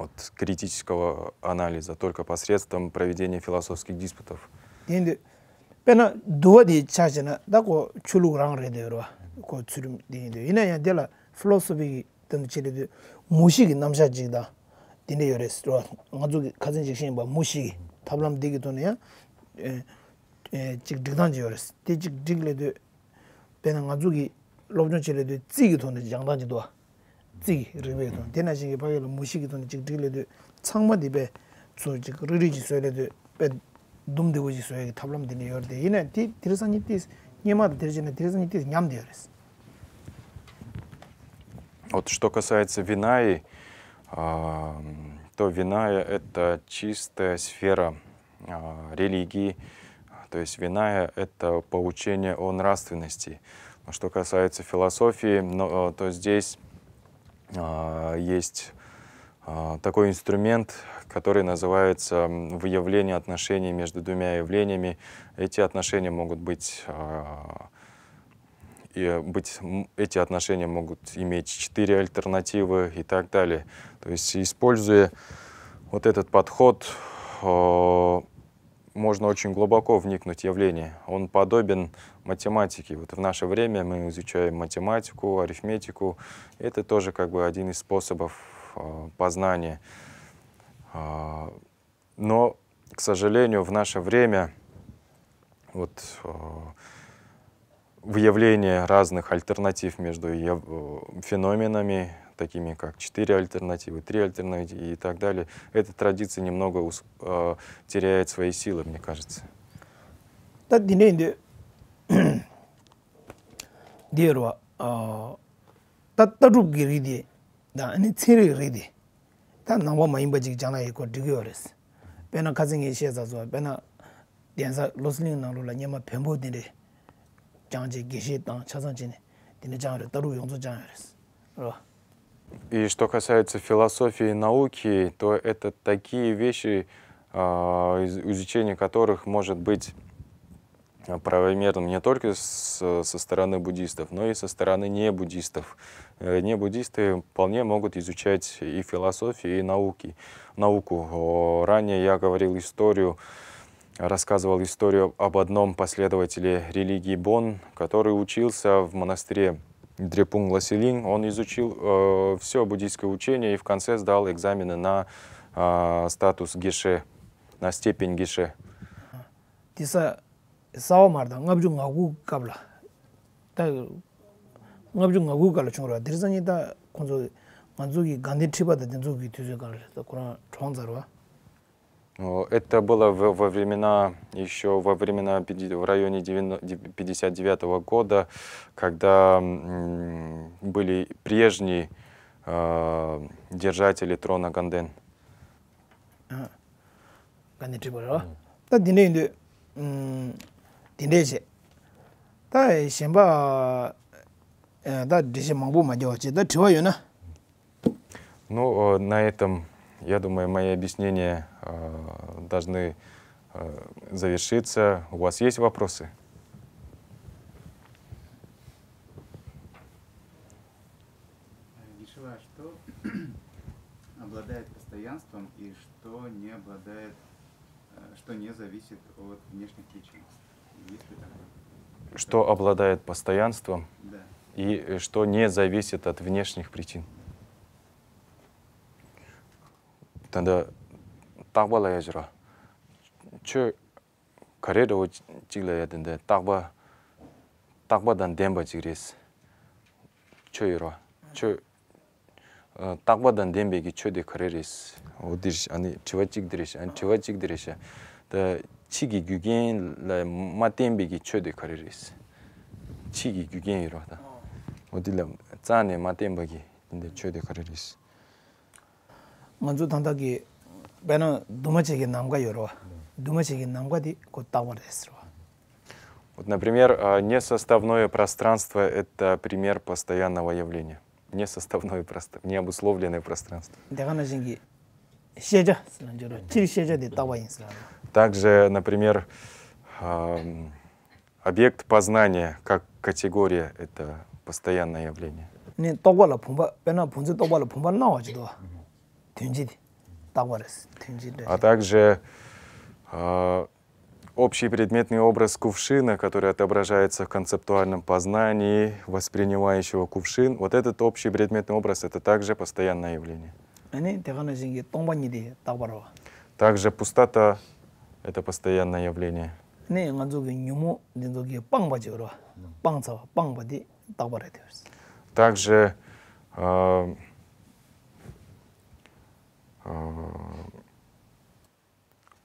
от критического анализа только посредством проведения философских диспутов. Инди пена дуади чажина дако чулу ранг редерва ко чурим динди ина я дела философи тен чили муши ги намша жигда динди ярес ро ангазу казин жигшин ба муши таблам диги тоне э, э чик дигдан пена циги тоне tsik ribe don, tena shingi pake lo mushiki don chik dikile do, tsangma di be tsu chik riri chi soya le do, be dumde uji soya ki tablam dine yor de, ina ti tirisanyi tis, nyema da tirisanyi tirisanyi tis nyam de yores. Вот что касается Винаи, то Виная — это чистая сфера религии, то есть Виная — это поучение о нравственности. Что касается философии, то здесь а, есть а, такой инструмент, который называется выявление отношений между двумя явлениями. Эти отношения могут быть а, и быть, эти отношения могут иметь четыре альтернативы и так далее. То есть, используя вот этот подход, можно очень глубоко вникнуть в явление. Он подобен математике. Вот в наше время мы изучаем математику, арифметику. Это тоже как бы один из способов э, познания. Э, но, к сожалению, в наше время вот, э, выявление разных альтернатив между яв феноменами такими как четыре альтернативы, три альтернативы и так далее. Эта традиция немного э, теряет свои силы, мне кажется. Да, динейнде, дейруа, та тадуб гириди, да, они цири гириди. Та нава маимбаджик джанай яко дигиорис. Пена казинге шезазуа, пена дианса лослинг нарула нема пенбо динде, джанжи гиши тан чазанчине, динде джанри, тару 그렇죠? И что касается философии и науки, то это такие вещи, а, изучение которых может быть а, правомерным не только с, со стороны буддистов, но и со стороны небуддистов. Э, небуддисты вполне могут изучать и философию, и науки, науку. Ранее я говорил историю, рассказывал историю об одном последователе религии Бон, который учился в монастыре Дрепун Ласелин. Он изучил э, все буддийское учение и в конце сдал экзамены на э, статус геше, на степень геше. Диса саумарда ngabju ngagu kabla. Та ngabju ngagu kabla chungro. Дирзани да конзо манзуги ганди чипада дензуги тюзе kabla. Та кура чонзарва. Это было во времена, еще во времена в районе 59 -го года, когда были прежние э, держатели трона Ганден. Э, ну, на этом я думаю, мои объяснения э, должны э, завершиться. У вас есть вопросы? Дешева, что обладает постоянством и что не обладает, э, что не зависит от внешних причин? Что обладает постоянством да. и что не зависит от внешних причин? tanda takba la yajira. Chö kare dhawo chigla 뎀바 tanda takba, takba dan denba chigris. Chö yirwa. Chö uh, takba dan denbe ki chö de kare res. O dirish, ani chiva chig dirish, ani chiva chig dirish. Da 먼저 단다기 배는 думачеги намга йоро. Думачеги намга ди ко таваресро. Вот, например, а, несоставное пространство – это пример постоянного явления. Несоставное пространство, необусловленное пространство. Также, например, объект познания как категория – это постоянное явление төнжиди товарес а также э, общий предметный образ кувшина, который отображается в концептуальном познании воспринимающего кувшин, вот этот общий предметный образ – это также постоянное явление. Также пустота – это постоянное явление. Также э, а,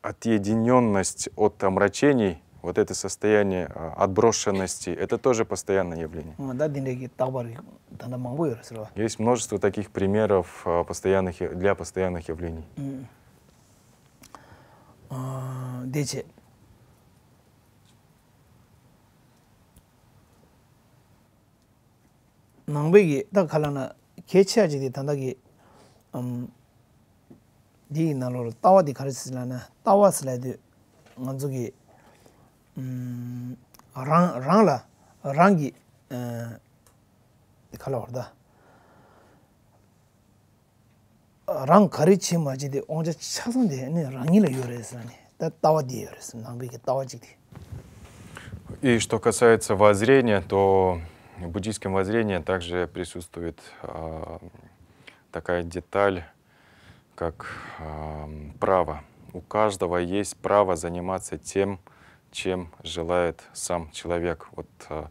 отъединенность от омрачений, вот это состояние а, отброшенности, это тоже постоянное явление. Ну, Есть множество таких примеров а, постоянных, для постоянных явлений. Дети. 낭배기 딱 갈라나 개체하지 단다기 음 dii nalol tawa di kharisila na tawa sila di nganzuki rang la rangi khala warda rang khari chi ma chi di onja chasung di rangi la yore sila ni ta tawa di yore sila nangbi ki tawa chik И что касается воззрения, то в буддийском воззрении также присутствует э, такая деталь как э, право. У каждого есть право заниматься тем, чем желает сам человек. Вот, э,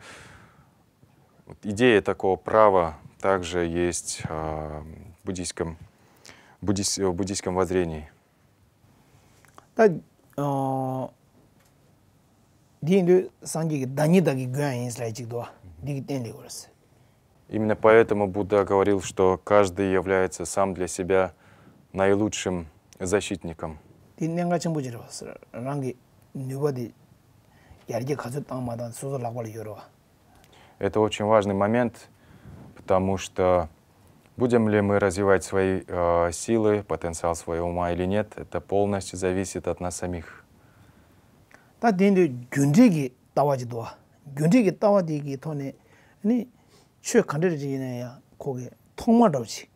вот идея такого права также есть э, в буддийском, буддийс, в буддийском воззрении. Да, э, Именно поэтому Будда говорил, что каждый является сам для себя наилучшим защитником? Инненга чембуджир бас. Ранги нюбади ярге хазут ангмадан сузу лагвал юрова. Это очень важный момент, потому что будем ли мы развивать свои э, силы, потенциал своего ума или нет, это полностью зависит от нас самих. Та динде гюндеги тавади дуа. Гюндеги тавади ги тоне. Ни чё кандерджи иная коге 통마로지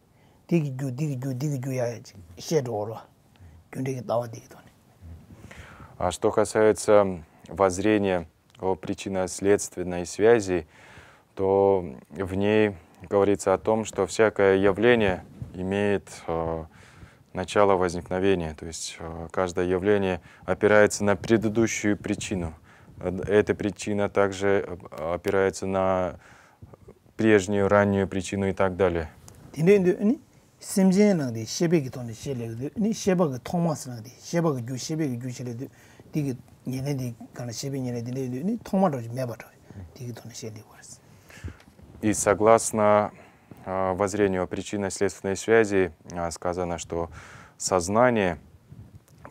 디기 주 디기 주 디기 주야지 셰도로 군데기 다와 디도네 А что касается воззрения о причинно-следственной связи, то в ней говорится о том, что всякое явление имеет э, начало возникновения, то есть э, каждое явление опирается на предыдущую причину. Э, эта причина также опирается на прежнюю раннюю причину и так далее. 심진 나데 셰베기 돈데 셰레데 니 셰바가 토마스 나데 셰바가 규 셰베기 규 셰레데 디게 얘네디 가나 셰베 얘네디 니 토마도 메바도 디게 돈데 셰레데 버스 И согласно а, воззрению о причинно-следственной связи а, сказано, что сознание,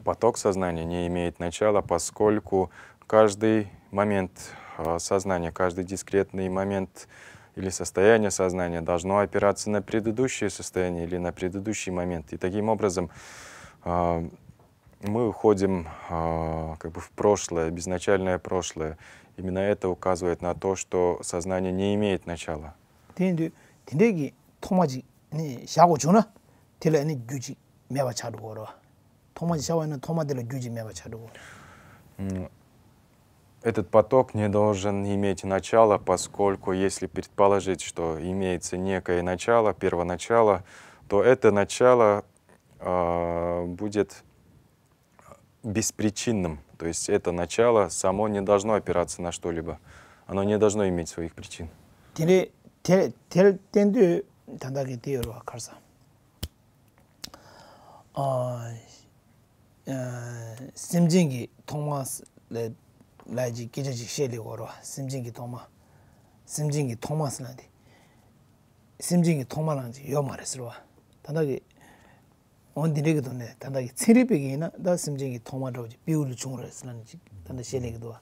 поток сознания не имеет начала, поскольку каждый момент а, сознания, каждый дискретный момент или состояние сознания должно опираться на предыдущее состояние или на предыдущий момент. И таким образом э, мы уходим э, как бы в прошлое, безначальное прошлое. Именно это указывает на то, что сознание не имеет начала. Этот поток не должен иметь начала, поскольку если предположить, что имеется некое начало, первоначало, то это начало э, будет беспричинным. То есть это начало само не должно опираться на что-либо. Оно не должно иметь своих причин. Симдинги а, э, Томас 라지 기저지 셰리고로 심징기 도마 심징기 토마스나데 심징기 토마나지 요 말했으로와 단다기 온디르기 돈데 단다기 체리베기나 다 심징기 토마로지 비울 중으로 했으나지 단다 셰리기도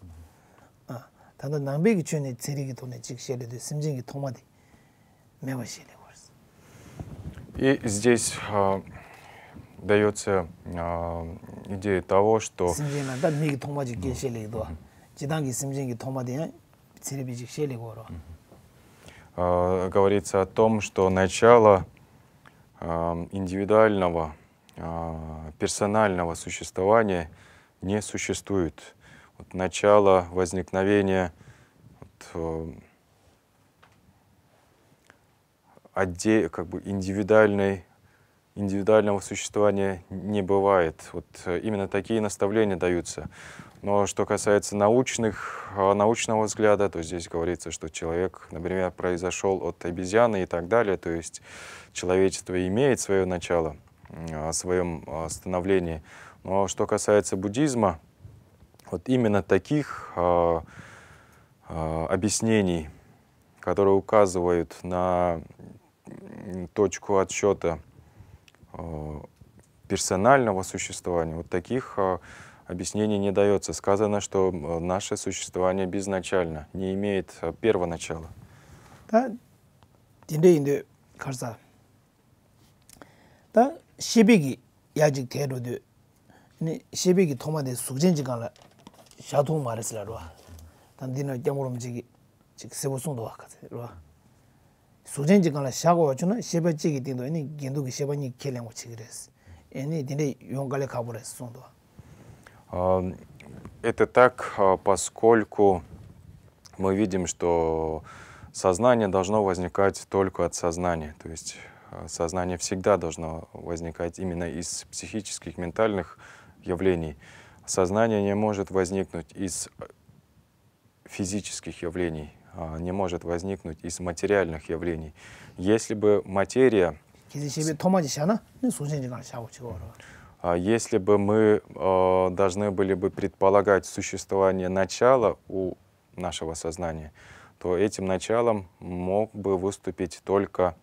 아 단다 남베기 중에 체리기 돈에 직셰리데 심징기 토마디 매워 셰리 И здесь а даётся идея того, что Сергей, да, мне тоже Чиданги Симджинги Томадия, Цирибиджик Шелигоро. Говорится о том, что начало э, индивидуального, э, персонального существования не существует. Вот начало возникновения вот, э, отде, как бы индивидуальной индивидуального существования не бывает. Вот э, именно такие наставления даются. Но что касается научных, э, научного взгляда, то здесь говорится, что человек, например, произошел от обезьяны и так далее. То есть человечество имеет свое начало о своем э, становлении. Но что касается буддизма, вот именно таких э, э, объяснений, которые указывают на точку отсчета э, персонального существования, вот таких э, объяснение не даётся. Сказано, что наше существование безначально, не имеет э, первого начала. Да. Динде инде карза. Да, шибиги яджи теруду. Не шибиги томаде сугженжигала. Шаду марисларуа. Там дина ямурум джиги. Чик себосунду вакате. Руа. Сугженжигала шаго гендуги 디네 용갈레 카브레스 손도아 Это так, а, поскольку мы видим, что сознание должно возникать только от сознания. То есть а, сознание всегда должно возникать именно из психических, ментальных явлений. Сознание не может возникнуть из а, физических явлений, не может возникнуть из материальных явлений. Если бы материя... А если бы мы э, должны были бы предполагать существование начала у нашего сознания, то этим началом мог бы выступить только,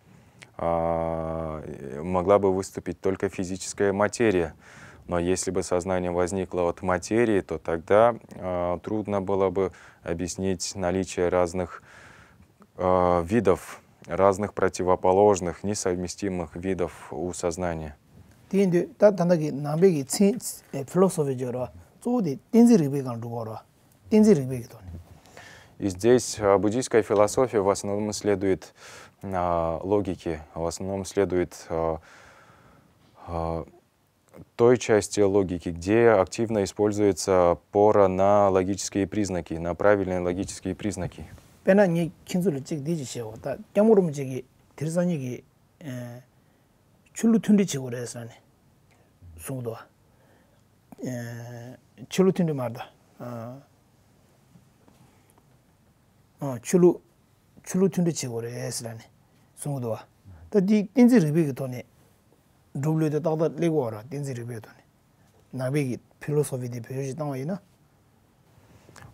а, э, могла бы выступить только физическая материя. Но если бы сознание возникло от материи, то тогда э, трудно было бы объяснить наличие разных э, видов, разных противоположных, несовместимых видов у сознания tīndi tā tānda ki nāmbē ki cīn eh, philosophy jorwa, tsūdi tīnzi rīgbē kāng rūgorwa, tīnzi rīgbē ki tōni. И здесь э, буддийская философия в основном следует э, логике, в основном следует э, той части логики, где активно используется пора на логические признаки, на правильные логические признаки. Пена не кинзулу чик дизи шео, та кямурум sungduwa. Chulu tindu marda. Chulu, chulu tindu chi gore esilani, sungduwa. Ta di tenzi ribi ki toni, dhublu da tagda lego wara, tenzi ribi ki toni. Nabi ki filosofi di pyoshi tangwa ina.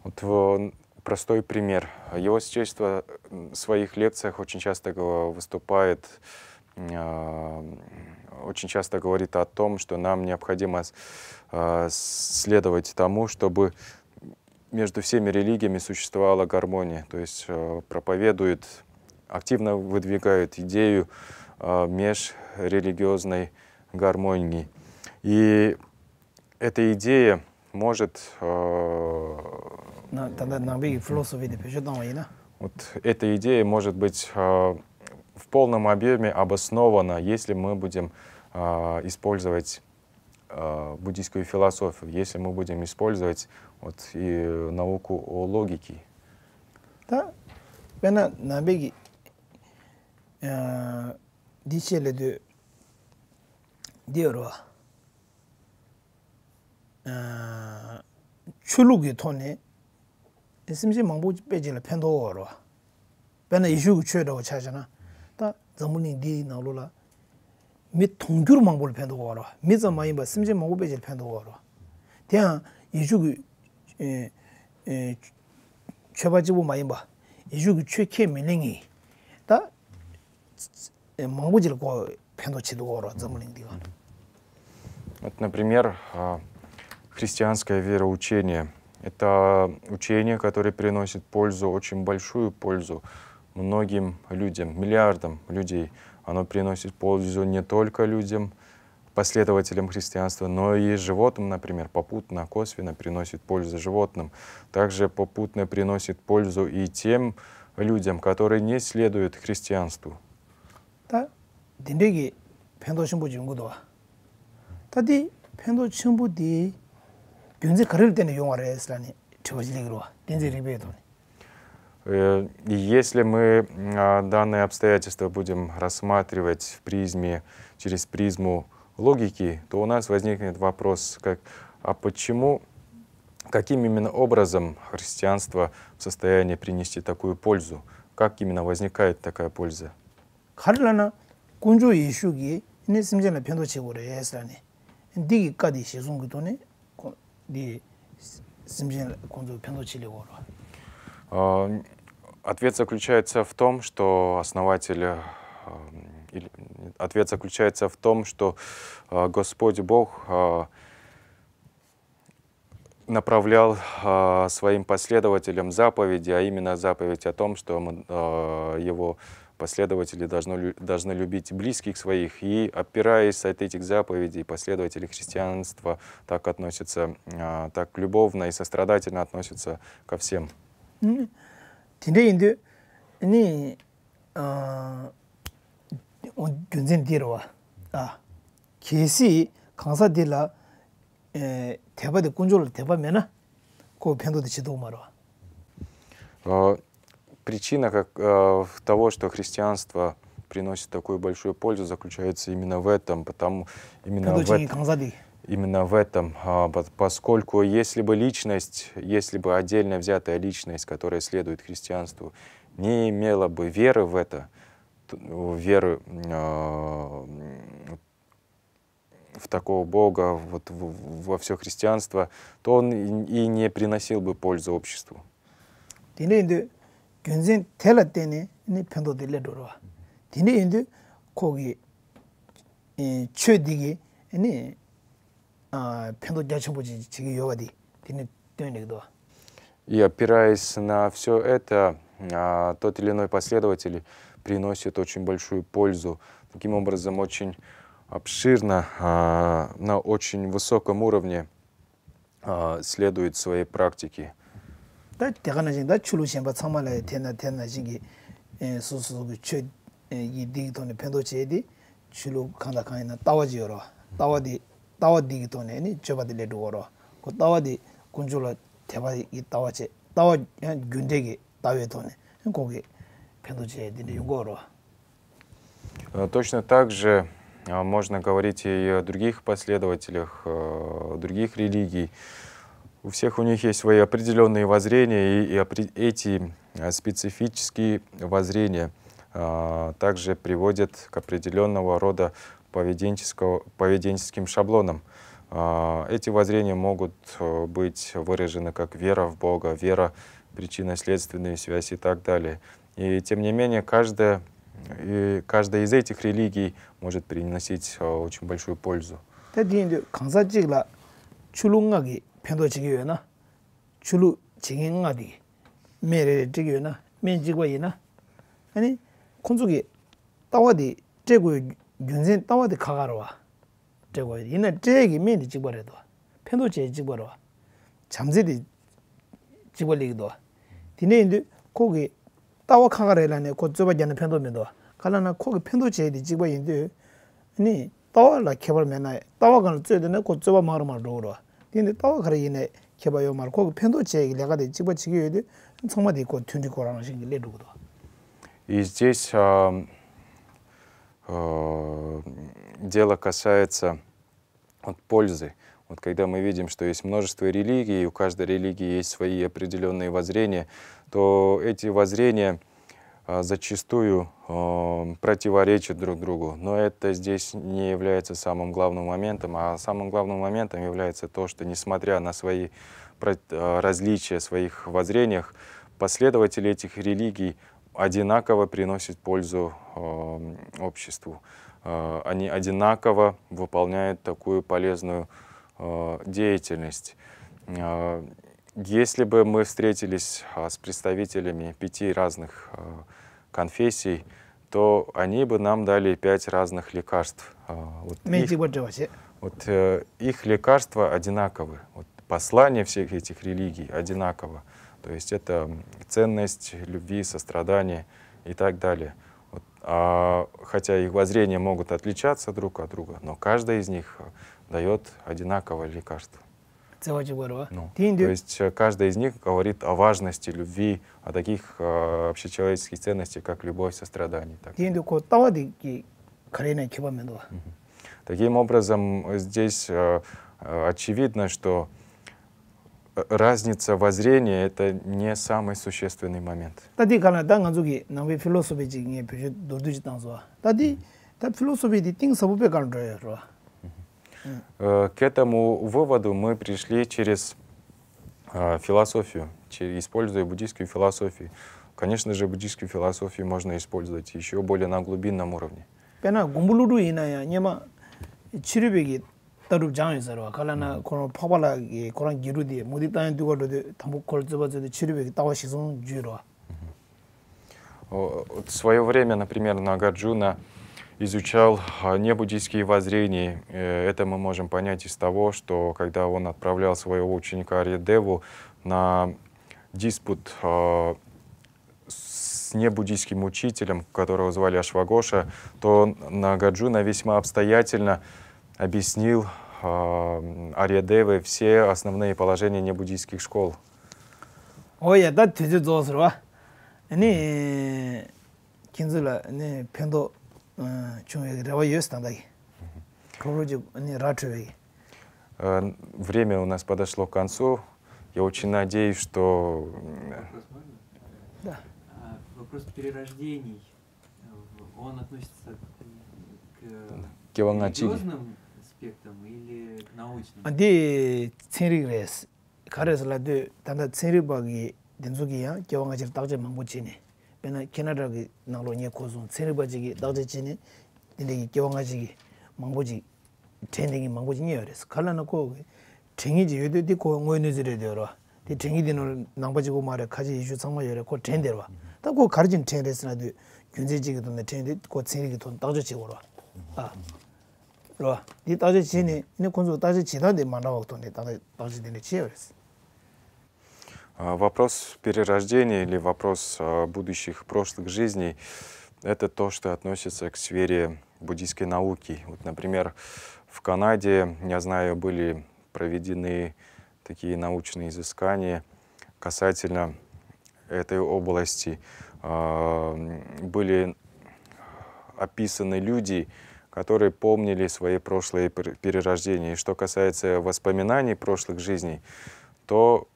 Вот простой пример. Его Сечество в своих лекциях очень часто выступает э, очень часто говорит о том, что нам необходимо а, следовать тому, чтобы между всеми религиями существовала гармония, то есть а, проповедует, активно выдвигает идею а, межрелигиозной гармонии. И эта идея может... Вот эта идея может быть в полном объеме обоснована, если мы будем использовать буддийскую философию, если мы будем использовать вот и науку о логике. Да? Бена набеги э дичеле де диоро. А чулуги тоне эсимжи мангбу бежеле пендоро. Бена ишу чуедо чажана. Да, замуни ди налула. mi tonggyur mangpul pendo waro, mi zang ma yinba simchen mangpul pechil pendo waro. Tiyan yishu gu cheba jibu ma yinba, yishu gu chwe ke mi lingi, da mangpul jil go pendo chido waro, zamling diwa. Вот, например, христианское вероучение. Это учение, которое приносит пользу, очень большую пользу многим людям, миллиардам людей – оно приносит пользу не только людям, последователям христианства, но и животным, например, попутно, косвенно приносит пользу животным. Также попутно приносит пользу и тем людям, которые не следуют христианству. Да, дендеги пендо шинбу джингудо. Тади пендо шинбу ди гюнзи карил дэне юнгар эслани чиважилигирва, деньги рибэйдони. Э, и если мы а, данные обстоятельства будем рассматривать в призме, через призму логики, то у нас возникнет вопрос, как, а почему, каким именно образом христианство в состоянии принести такую пользу? Как именно возникает такая польза? 칼라나 군주 이슈기 네 심전에 변도 치고래 예스라니 디기 까디 시송기 돈에 디 심전 군주 변도 치려고 Ответ заключается в том, что основатель э, ответ заключается в том, что э, Господь Бог э, направлял своим последователям заповеди, а именно заповедь о том, что его последователи должны, должны любить близких своих. И опираясь от этих заповедей, последователи христианства так относятся, так любовно и сострадательно относятся ко всем. Mm -hmm. Тендей инди ни а он гүнзин дироа а кеси канса дила э дебад гүнжол дебамена го пяндод чидомароа а причина как э того что христианство приносит такую большую пользу заключается именно в этом потому именно в этом именно в этом, а, поскольку если бы личность, если бы отдельно взятая личность, которая следует христианству, не имела бы веры в это, веры а, в такого Бога, вот во все христианство, то он и не приносил бы пользу обществу. Mm -hmm пенду дячембуджи И опираясь на все это, а, тот или иной последователь приносит очень большую пользу. Таким образом, очень обширно, а, на очень высоком уровне а, следует своей практике. Да, тяга на да, чулу сенба цама ла тена тена жинги э, сусу чё э, и диг тоне пендо чулу канда кайна таваджи йоро. Тавади tawa digi tohne ni choba di ledu waro ko tawa di kunchu la teba ki tawa che tawa eh, gyunde tawe tohne kogi pendu che dine yungo waro а, Точно так же а, можно говорить и о других последователях, а, других религий. У всех у них есть свои определенные воззрения, и эти специфические воззрения также приводят к определенного рода поведенческого, поведенческим шаблонам. А, эти воззрения могут э, быть выражены как вера в Бога, вера причинно-следственную связи и так далее. И тем не менее, каждая, и каждая из этих религий может приносить э, очень большую пользу. Чулу yunzen tawa 카가로와 kakaro wa zyago yun na zyagi miin de zikbaray do pendo chaya zikbaro wa chamsay de zikbaray do dinay yun do koki tawa kakaray lanay kwa dzoba yana pendo miin do kala na koki pendo chaya de zikba yun do yun tawa la kibar manay tawa gana dzoy do dzoba tawa yo pendo laga tsangma di shingi le Э, дело касается вот, пользы. Вот когда мы видим, что есть множество религий, и у каждой религии есть свои определенные воззрения, то эти воззрения э, зачастую э, противоречат друг другу. Но это здесь не является самым главным моментом, а самым главным моментом является то, что несмотря на свои э, различия в своих воззрениях, последователи этих религий одинаково приносят пользу эм, обществу. Э, они одинаково выполняют такую полезную э, деятельность. Э, если бы мы встретились а, с представителями пяти разных конфессий, то они бы нам дали пять разных лекарств. вот их, вот, их лекарства одинаковы. Вот послание всех этих религий одинаково. То есть это ценность любви, сострадание и так далее. Вот. А, хотя их воззрения могут отличаться друг от друга, но каждая из них э, дает одинаковое лекарство. Ну, то есть э, каждая из них говорит о важности любви, о таких э, общечеловеческих ценностях, как любовь, сострадание. Так. Таким образом, здесь э, э очевидно, что разница во воззрения — это не самый существенный момент. Тади кана да нганзуги намбе философи чигне пюши дордуч танзуа. Тади та философи ди тинг сабупе кандроя э, К этому выводу мы пришли через э, философию, используя буддийскую философию. Конечно же, буддийскую философию можно использовать еще более на глубинном уровне. Пена гумбулуру инаяня, нема чирюбеги 따룹 장에서 칼라나 코로 파발하기 그런 기루디 모디 땅에 두고 담보 걸져버져도 치료비 따와 시선 주로 В свое время, например, Нагарджуна изучал а, небуддийские воззрения. Э, это мы можем понять из того, что когда он отправлял своего ученика Арьедеву на диспут а, с небуддийским учителем, которого звали Ашвагоша, то Нагарджуна весьма обстоятельно объяснил э, а, Арьядевы все основные положения небуддийских школ. Ой, да ты же дозрва. Они кинзула, они пендо чунг рева есть там дай. Короче, они рачуви. Э, время у нас подошло к концу. Я очень надеюсь, что... Да. А, вопрос перерождений. Он относится к к Кеванначиги. tsenrik res, kares la du, tanda tsenrik bagi denzuki ya, kiawa nga jir dagja mangbo chini. rwa, di taji chi ni, ini kunzu taji chi na di mana wakto ni а, Вопрос перерождения или вопрос а, будущих прошлых жизней – это то, что относится к сфере буддийской науки. Вот, например, в Канаде, я знаю, были проведены такие научные изыскания касательно этой области. А, были описаны люди, которые помнили свои прошлые перерождения. И что касается воспоминаний прошлых жизней, то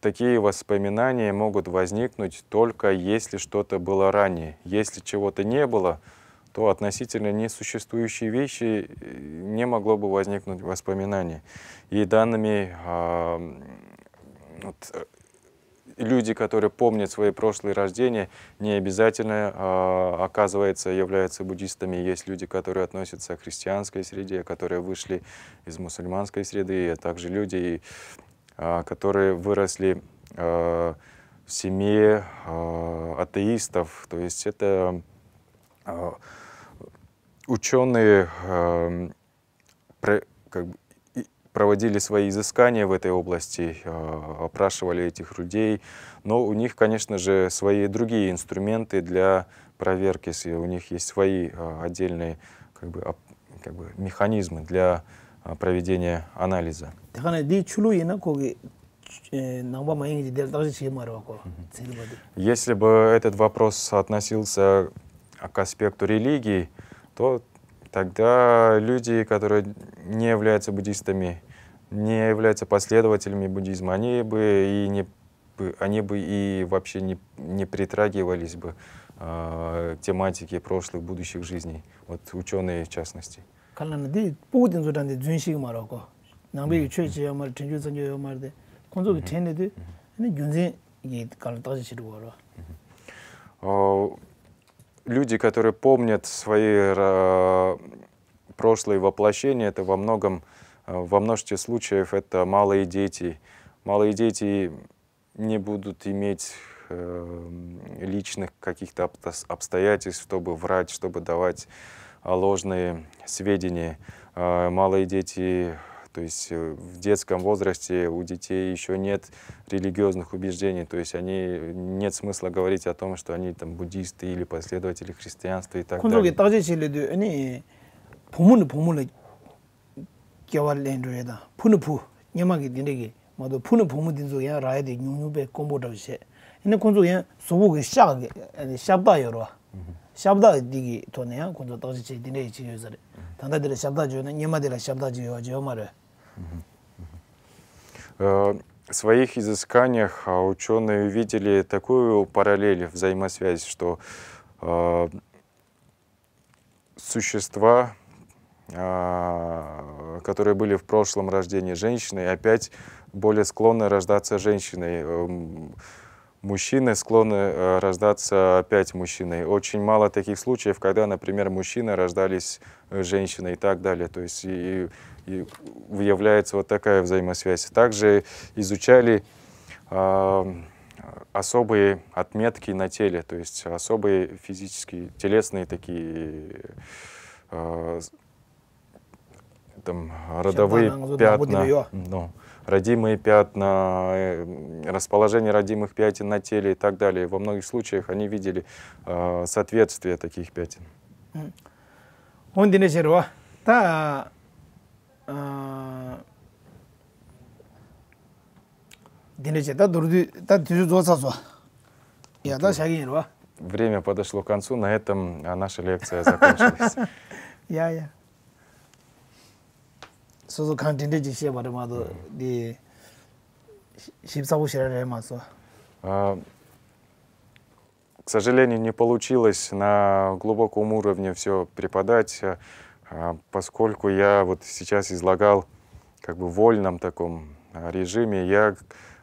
такие воспоминания могут возникнуть только если что-то было ранее. Если чего-то не было, то относительно несуществующие вещи э, не могло бы возникнуть воспоминания. И данными а, вот, люди, которые помнят свои прошлые рождения, не обязательно, э, оказывается, являются буддистами. Есть люди, которые относятся к христианской среде, которые вышли из мусульманской среды, а также люди, а, которые выросли а, в семье атеистов. То есть это ученые, как бы, проводили свои изыскания в этой области, э, опрашивали этих людей. Но у них, конечно же, свои другие инструменты для проверки, у них есть свои э, отдельные как бы, как бы механизмы для э, проведения анализа. Если бы этот вопрос относился а, к аспекту религии, то тогда люди, которые не являются буддистами, не являются последователями буддизма, они бы и не они бы и вообще не, не притрагивались бы э, тематике прошлых, будущих жизней, вот ученые в частности. А, люди, которые помнят свои э, прошлые воплощения, это во многом э, во множестве случаев это малые дети. Малые дети не будут иметь эм, личных каких-то обстоятельств, чтобы врать, чтобы давать э, ложные сведения. А малые дети, то есть э, в детском возрасте у детей еще нет религиозных убеждений, то есть они, нет смысла говорить о том, что они там буддисты или последователи христианства и так далее kiawa len re da phunu phu nyama gi din de gi ma do phunu phu mu din zo ya ra de nyu nyu be kombo da she ene kon zo ya so bu gi в своих изысканиях ученые увидели такую параллель, взаимосвязь, что э, существа а, которые были в прошлом рождении женщиной опять более склонны рождаться женщиной. Эм, мужчины склонны э, рождаться опять мужчиной. Очень мало таких случаев, когда, например, мужчины рождались э, женщиной и так далее. То есть и, и является вот такая взаимосвязь. Также изучали э, особые отметки на теле, то есть особые физические, телесные такие э, там родовые пятна, ну, родимые пятна, э, расположение родимых пятен на теле и так далее. Во многих случаях они видели э, соответствие таких пятен. Он динезерва. Та э, динезе, та дурди, та дюзуазазуа. Я да шагинерва. Время подошло к концу, на этом наша лекция закончилась. Я, я. 소소 칸딘데 지시에 바르마도 디 십사부 시라레 마소 а к сожалению, не получилось на глубоком уровне все преподать, а, а, поскольку я вот сейчас излагал как бы в вольном таком а, режиме, я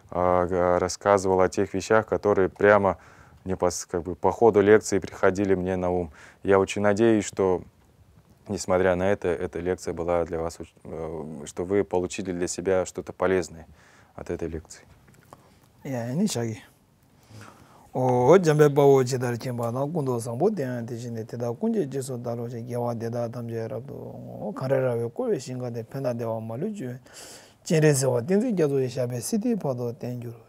рассказывал о тех вещах, которые прямо не по, как бы, по ходу лекции приходили мне на ум. Я очень надеюсь, что несмотря на это, эта лекция была для вас, э, что вы получили для себя что-то полезное от этой лекции. Я не шаги. О, джамбе бао чидар чимба на кундо самбо дэн тишине теда кунже чесо даро че гева деда тамже рабду. О, карера ве кове шинга де пена дева малю чуе. Ченре сева тензи гядо шабе сити падо тенджуру.